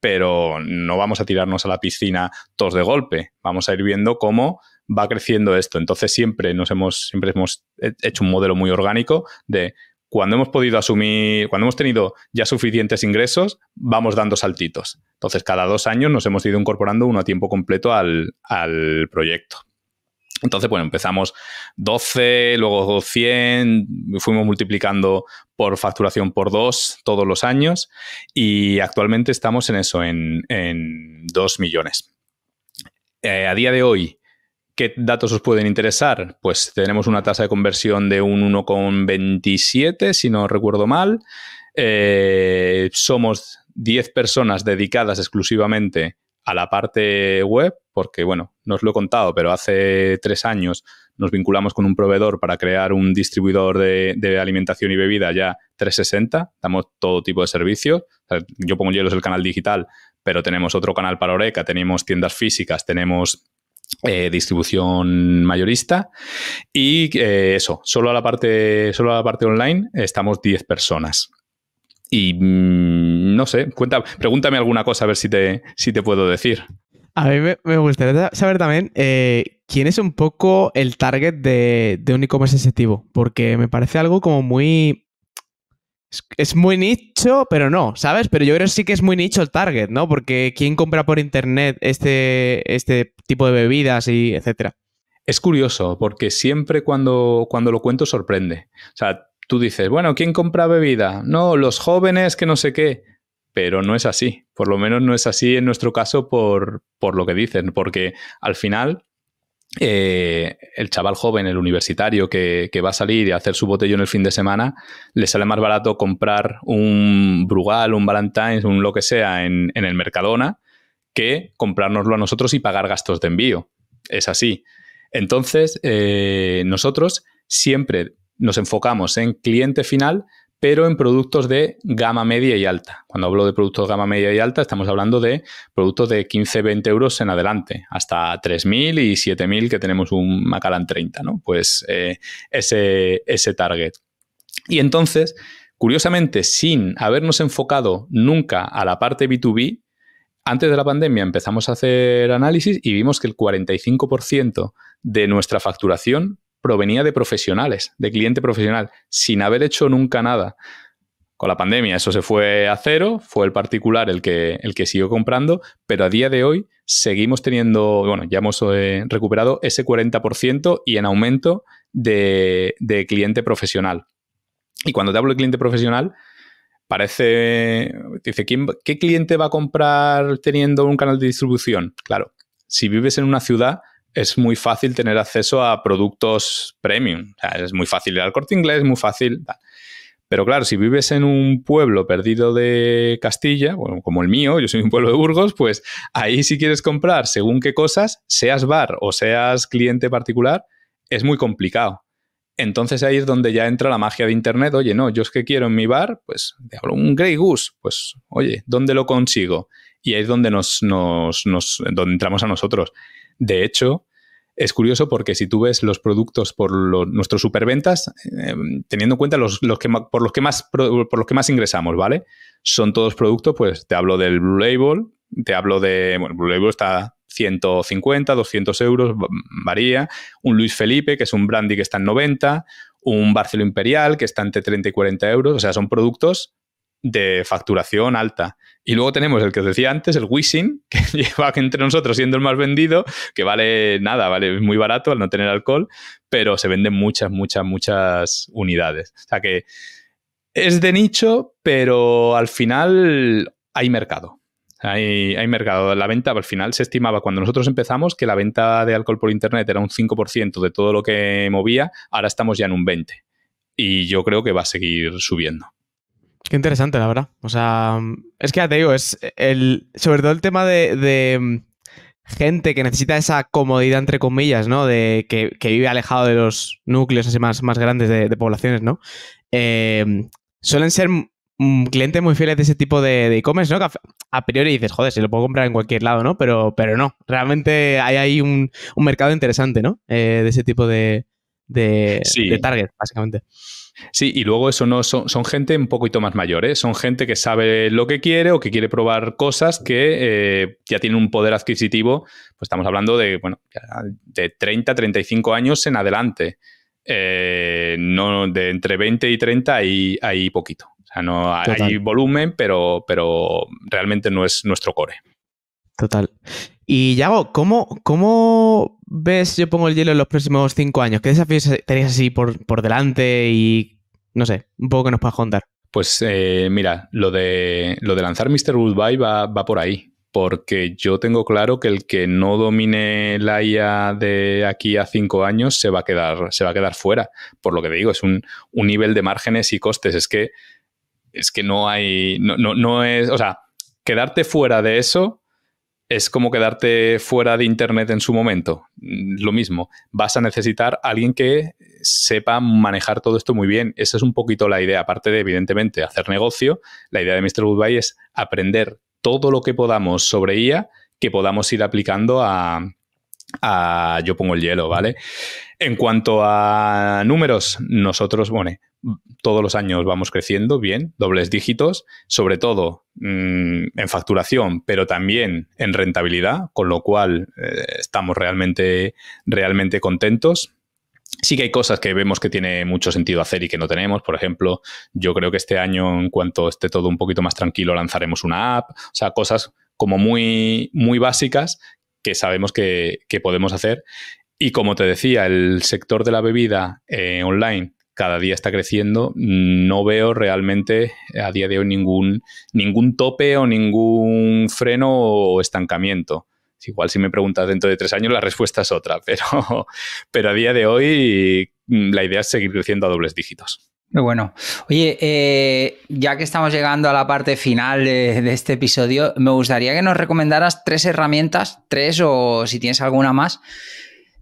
pero no vamos a tirarnos a la piscina todos de golpe. Vamos a ir viendo cómo va creciendo esto. Entonces siempre nos hemos, siempre hemos hecho un modelo muy orgánico de cuando hemos podido asumir, cuando hemos tenido ya suficientes ingresos, vamos dando saltitos. Entonces, cada dos años nos hemos ido incorporando uno a tiempo completo al proyecto. Entonces, bueno, empezamos 12, luego 100, fuimos multiplicando por facturación por 2 todos los años y actualmente estamos en eso, en, 2 millones. Eh, a día de hoy, ¿qué datos os pueden interesar? Pues tenemos una tasa de conversión de un 1,27, si no recuerdo mal. Eh, somos 10 personas dedicadas exclusivamente a la parte web, porque bueno, no os lo he contado, pero hace tres años nos vinculamos con un proveedor para crear un distribuidor de, alimentación y bebida ya 360, damos todo tipo de servicios, yo pongo hielos el canal digital, pero tenemos otro canal para Oreca, tenemos tiendas físicas, tenemos eh, distribución mayorista y eh, eso, solo a la parte solo a la parte online estamos 10 personas y mm, no sé, cuenta, pregúntame alguna cosa a ver si te, si te puedo decir. A mí me, gustaría saber también eh, quién es un poco el target de, de un e-commerce sensitivo, porque me parece algo como muy... Es, muy nicho, pero no, ¿sabes? Pero yo creo que sí que es muy nicho el target, ¿no? Porque ¿quién compra por internet este, este tipo de bebidas y etcétera? Es curioso, porque siempre cuando, cuando lo cuento sorprende. O sea, tú dices, bueno, ¿quién compra bebida? No, los jóvenes que no sé qué. Pero no es así, por lo menos no es así en nuestro caso por, lo que dicen, porque al final eh, el chaval joven, el universitario que, va a salir y a hacer su botellón el fin de semana, le sale más barato comprar un Brugal, un Valentine's, un lo que sea en, el Mercadona que comprárnoslo a nosotros y pagar gastos de envío. Es así. Entonces, eh, nosotros siempre nos enfocamos en cliente final, pero en productos de gama media y alta. Cuando hablo de productos de gama media y alta, estamos hablando de productos de 15, 20 euros en adelante, hasta 3.000 y 7.000 que tenemos un Macallan 30, ¿no? Pues eh, ese, ese target. Y entonces, curiosamente, sin habernos enfocado nunca a la parte B2B, antes de la pandemia empezamos a hacer análisis y vimos que el 45% de nuestra facturación provenía de profesionales, de cliente profesional, sin haber hecho nunca nada. Con la pandemia eso se fue a cero, fue el particular el que, el que siguió comprando, pero a día de hoy seguimos teniendo, bueno, ya hemos eh, recuperado ese 40% y en aumento de, de cliente profesional. Y cuando te hablo de cliente profesional, parece, dice, ¿quién, ¿qué cliente va a comprar teniendo un canal de distribución? Claro, si vives en una ciudad es muy fácil tener acceso a productos premium. es muy fácil ir al corte inglés, muy fácil. Pero claro, si vives en un pueblo perdido de Castilla, bueno, como el mío, yo soy un pueblo de Burgos, pues ahí si quieres comprar según qué cosas, seas bar o seas cliente particular, es muy complicado. Entonces ahí es donde ya entra la magia de Internet. Oye, no, yo es que quiero en mi bar, pues de hablo un Grey Goose. Pues, oye, ¿dónde lo consigo? Y ahí es donde, nos, nos donde entramos a nosotros. De hecho, es curioso porque si tú ves los productos por nuestros superventas, eh, teniendo en cuenta los, que, por, los que más, por los que más ingresamos, ¿vale? Son todos productos, pues te hablo del Blue Label, te hablo de, bueno, Blue Label está 150, 200 euros, varía. Un Luis Felipe, que es un brandy que está en 90, un Barcelo Imperial, que está entre 30 y 40 euros. O sea, son productos de facturación alta. Y luego tenemos el que os decía antes, el Wishing, (laughs) que lleva entre nosotros siendo el más vendido, que vale nada, vale muy barato al no tener alcohol, pero se venden muchas, muchas, muchas unidades. O sea que es de nicho, pero al final hay mercado. Hay, hay mercado. La venta, al final se estimaba cuando nosotros empezamos que la venta de alcohol por Internet era un 5% de todo lo que movía, ahora estamos ya en un 20%. Y yo creo que va a seguir subiendo. Qué interesante, la verdad. O sea, es que ya te digo, es el, sobre todo el tema de, mm, gente que necesita esa comodidad, entre comillas, ¿no? De que, vive alejado de los núcleos así más, más grandes de, poblaciones, ¿no? Eh, suelen ser mm, clientes muy fieles de ese tipo de e-commerce, e commerce no a, priori dices, joder, si lo puedo comprar en cualquier lado, ¿no? Pero, pero no, realmente hay ahí un, mercado interesante, ¿no? Eh, de ese tipo de, de, de target, básicamente. Sí, y luego eso no son, gente un poquito más mayor, ¿eh? son gente que sabe lo que quiere o que quiere probar cosas que eh, ya tienen un poder adquisitivo, pues estamos hablando de, bueno, de 30, 35 años en adelante. Eh, no, de entre 20 y 30 hay, hay poquito. O sea, no hay volumen, pero, pero realmente no es nuestro core. Total. Y Yago, ¿cómo, ¿cómo ves yo pongo el hielo en los próximos cinco años? ¿Qué desafíos tenéis así por, por delante? Y no sé, un poco que nos puedas contar. Pues eh, mira, lo de, lo de lanzar Mr. Goodbye va, va por ahí, porque yo tengo claro que el que no domine la IA de aquí a cinco años se va a quedar, se va a quedar fuera. Por lo que te digo, es un, un nivel de márgenes y costes. Es que, es que no hay, no, no es, o sea, quedarte fuera de eso es como quedarte fuera de Internet en su momento. Mm, lo mismo, vas a necesitar alguien que sepa manejar todo esto muy bien. Esa es un poquito la idea. Aparte de, evidentemente, hacer negocio, la idea de Mr. Goodbye es aprender todo lo que podamos sobre IA que podamos ir aplicando a, a yo pongo el hielo, ¿vale? En cuanto a números, nosotros, bueno, todos los años vamos creciendo bien, dobles dígitos, sobre todo mm, en facturación, pero también en rentabilidad, con lo cual eh, estamos realmente, realmente contentos. Sí que hay cosas que vemos que tiene mucho sentido hacer y que no tenemos. Por ejemplo, yo creo que este año, en cuanto esté todo un poquito más tranquilo, lanzaremos una app. O sea, cosas como muy, muy básicas que sabemos que, podemos hacer. Y como te decía, el sector de la bebida eh, online cada día está creciendo, no veo realmente a día de hoy ningún, ningún tope o ningún freno o estancamiento. Igual si me preguntas dentro de tres años la respuesta es otra, (laughs) pero, pero a día de hoy mm, la idea es seguir creciendo a dobles dígitos. Muy bueno. Oye, eh, ya que estamos llegando a la parte final de, este episodio, me gustaría que nos recomendaras tres herramientas, tres o si tienes alguna más,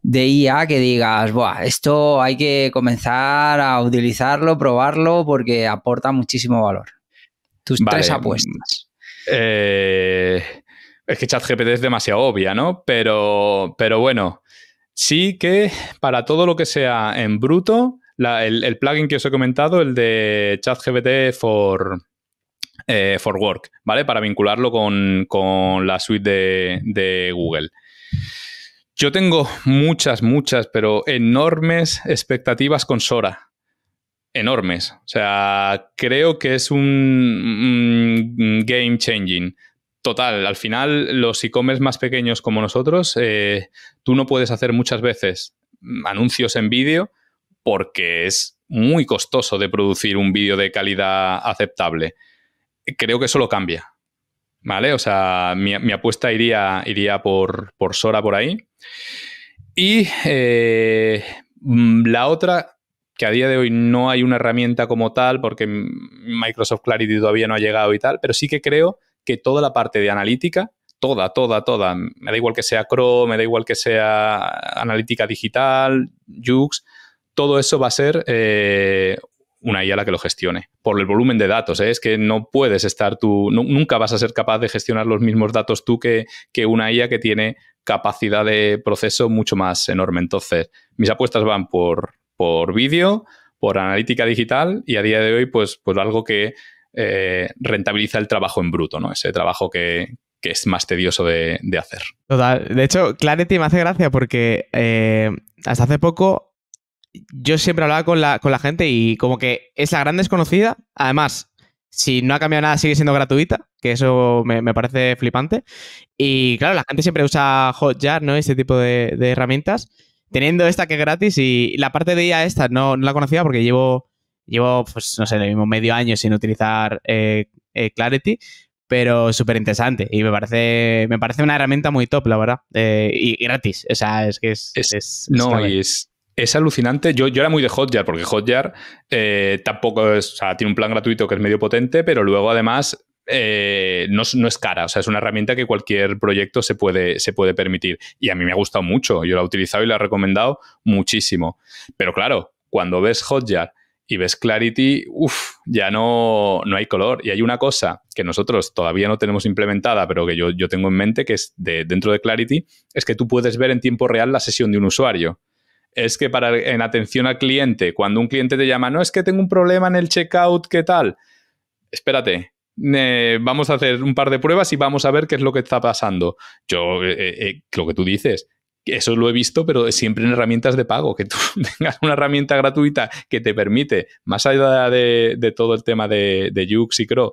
de IA que digas, esto hay que comenzar a utilizarlo, probarlo, porque aporta muchísimo valor. Tus tres mm, apuestas. Eh, es que ChatGPT es demasiado obvia, ¿no? Pero, pero bueno, sí que para todo lo que sea en bruto, el, plugin que os he comentado, el de ChatGPT for, eh, for Work, ¿vale? Para vincularlo con, la suite de, de Google. Yo tengo muchas, muchas, pero enormes expectativas con Sora. Enormes. O sea, creo que es un, game changing. Total, al final los e-commerce más pequeños como nosotros, eh, tú no puedes hacer muchas veces anuncios en vídeo porque es muy costoso de producir un vídeo de calidad aceptable. Creo que eso lo cambia. ¿Vale? O sea, mi, mi apuesta iría, iría por, por Sora por ahí. Y eh, mm, la otra, que a día de hoy no hay una herramienta como tal, porque Microsoft Clarity todavía no ha llegado y tal, pero sí que creo que toda la parte de analítica, toda, toda, toda, me da igual que sea Chrome, me da igual que sea analítica digital, Jux, todo eso va a ser eh, una IA la que lo gestione, por el volumen de datos. ¿eh? Es que no puedes estar tú, nunca vas a ser capaz de gestionar los mismos datos tú que, que una IA que tiene capacidad de proceso mucho más enorme. Entonces, mis apuestas van por, por vídeo, por analítica digital y a día de hoy, pues, pues algo que eh, rentabiliza el trabajo en bruto, ¿no? Ese trabajo que, es más tedioso de, hacer. Total. De hecho, Clarity me hace gracia porque eh, hasta hace poco yo siempre hablaba con la, gente y como que es la gran desconocida. Además, si no ha cambiado nada, sigue siendo gratuita, que eso me, parece flipante. Y claro, la gente siempre usa Hotjar, ¿no? Este tipo de, herramientas. Teniendo esta que es gratis y la parte de ella esta no, la conocía porque llevo, llevo, pues no sé, el mismo medio año sin utilizar eh, eh, Clarity, pero súper interesante y me parece me parece una herramienta muy top la verdad eh, y, gratis o sea es que es, no es es alucinante. Yo, yo era muy de Hotjar, porque Hotjar eh, tampoco es, o sea, tiene un plan gratuito que es medio potente, pero luego además eh, no, es cara, o sea, es una herramienta que cualquier proyecto se puede, se puede permitir. Y a mí me ha gustado mucho, yo la he utilizado y la he recomendado muchísimo. Pero claro, cuando ves Hotjar y ves Clarity, uff, ya no, no hay color. Y hay una cosa que nosotros todavía no tenemos implementada, pero que yo, yo tengo en mente, que es dentro de Clarity, es que tú puedes ver en tiempo real la sesión de un usuario es que para en atención al cliente, cuando un cliente te llama, no es que tengo un problema en el checkout, ¿qué tal? Espérate. vamos a hacer un par de pruebas y vamos a ver qué es lo que está pasando. Yo, eh, eh, eh, lo que tú dices, eso lo he visto, pero siempre en herramientas de pago, que tú (laughs) tengas una herramienta gratuita que te permite, más allá de, todo el tema de, de Yux y Crow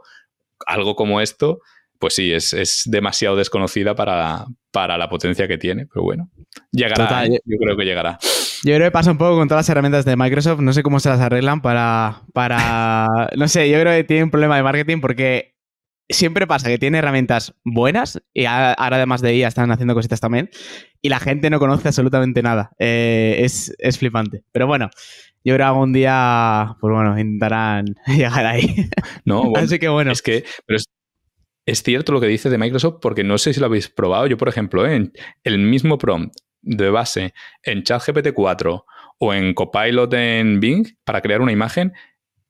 algo como esto, pues sí, es, demasiado desconocida para, la potencia que tiene, pero bueno, llegará, yo creo que llegará. Yo creo que pasa un poco con todas las herramientas de Microsoft. No sé cómo se las arreglan para. para (laughs) no sé, yo creo que tiene un problema de marketing porque siempre pasa que tiene herramientas buenas y ahora además de ella están haciendo cositas también y la gente no conoce absolutamente nada. Eh, es, flipante. Pero bueno, yo creo que algún día, pues bueno, intentarán (laughs) llegar ahí. No, bueno, Así que bueno. Es que, es, cierto lo que dices de Microsoft porque no sé si lo habéis probado. Yo, por ejemplo, ¿eh? en el mismo prompt de base en ChatGPT 4 o en Copilot en Bing para crear una imagen,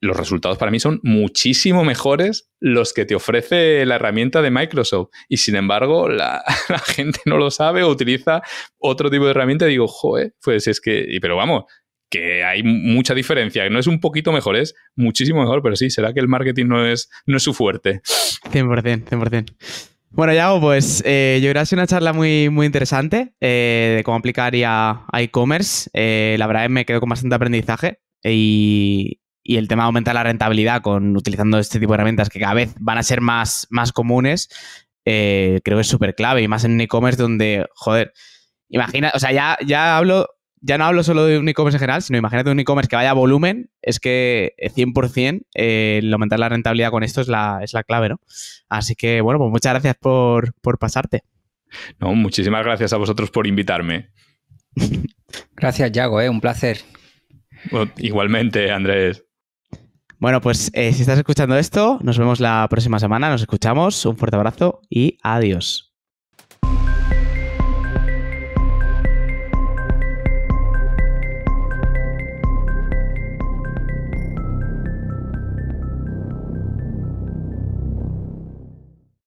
los resultados para mí son muchísimo mejores los que te ofrece la herramienta de Microsoft. Y sin embargo, la, (laughs) gente no lo sabe o utiliza otro tipo de herramienta digo, joder, pues es que, pero vamos, que hay mucha diferencia, no es un poquito mejor, es muchísimo mejor, pero sí, será que el marketing no es, no es su fuerte. 100%, 100%. Bueno, ya pues eh, yo creo que ha sido una charla muy, muy interesante eh, de cómo aplicar a e-commerce. Eh, la verdad es que me quedo con bastante aprendizaje y, el tema de aumentar la rentabilidad con utilizando este tipo de herramientas que cada vez van a ser más, más comunes, creo que es súper clave y más en e-commerce donde, joder, imagina, o sea, ya, ya hablo ya no hablo solo de un e-commerce en general, sino imagínate un e-commerce que vaya a volumen, es que 100% eh, eh, el aumentar la rentabilidad con esto es la, es la clave, ¿no? Así que, bueno, pues muchas gracias por, pasarte. No, muchísimas gracias a vosotros por invitarme. (laughs) gracias, Yago, ¿eh? un placer. igualmente, Andrés. Bueno, pues eh, si estás escuchando esto, nos vemos la próxima semana, nos escuchamos, un fuerte abrazo y adiós.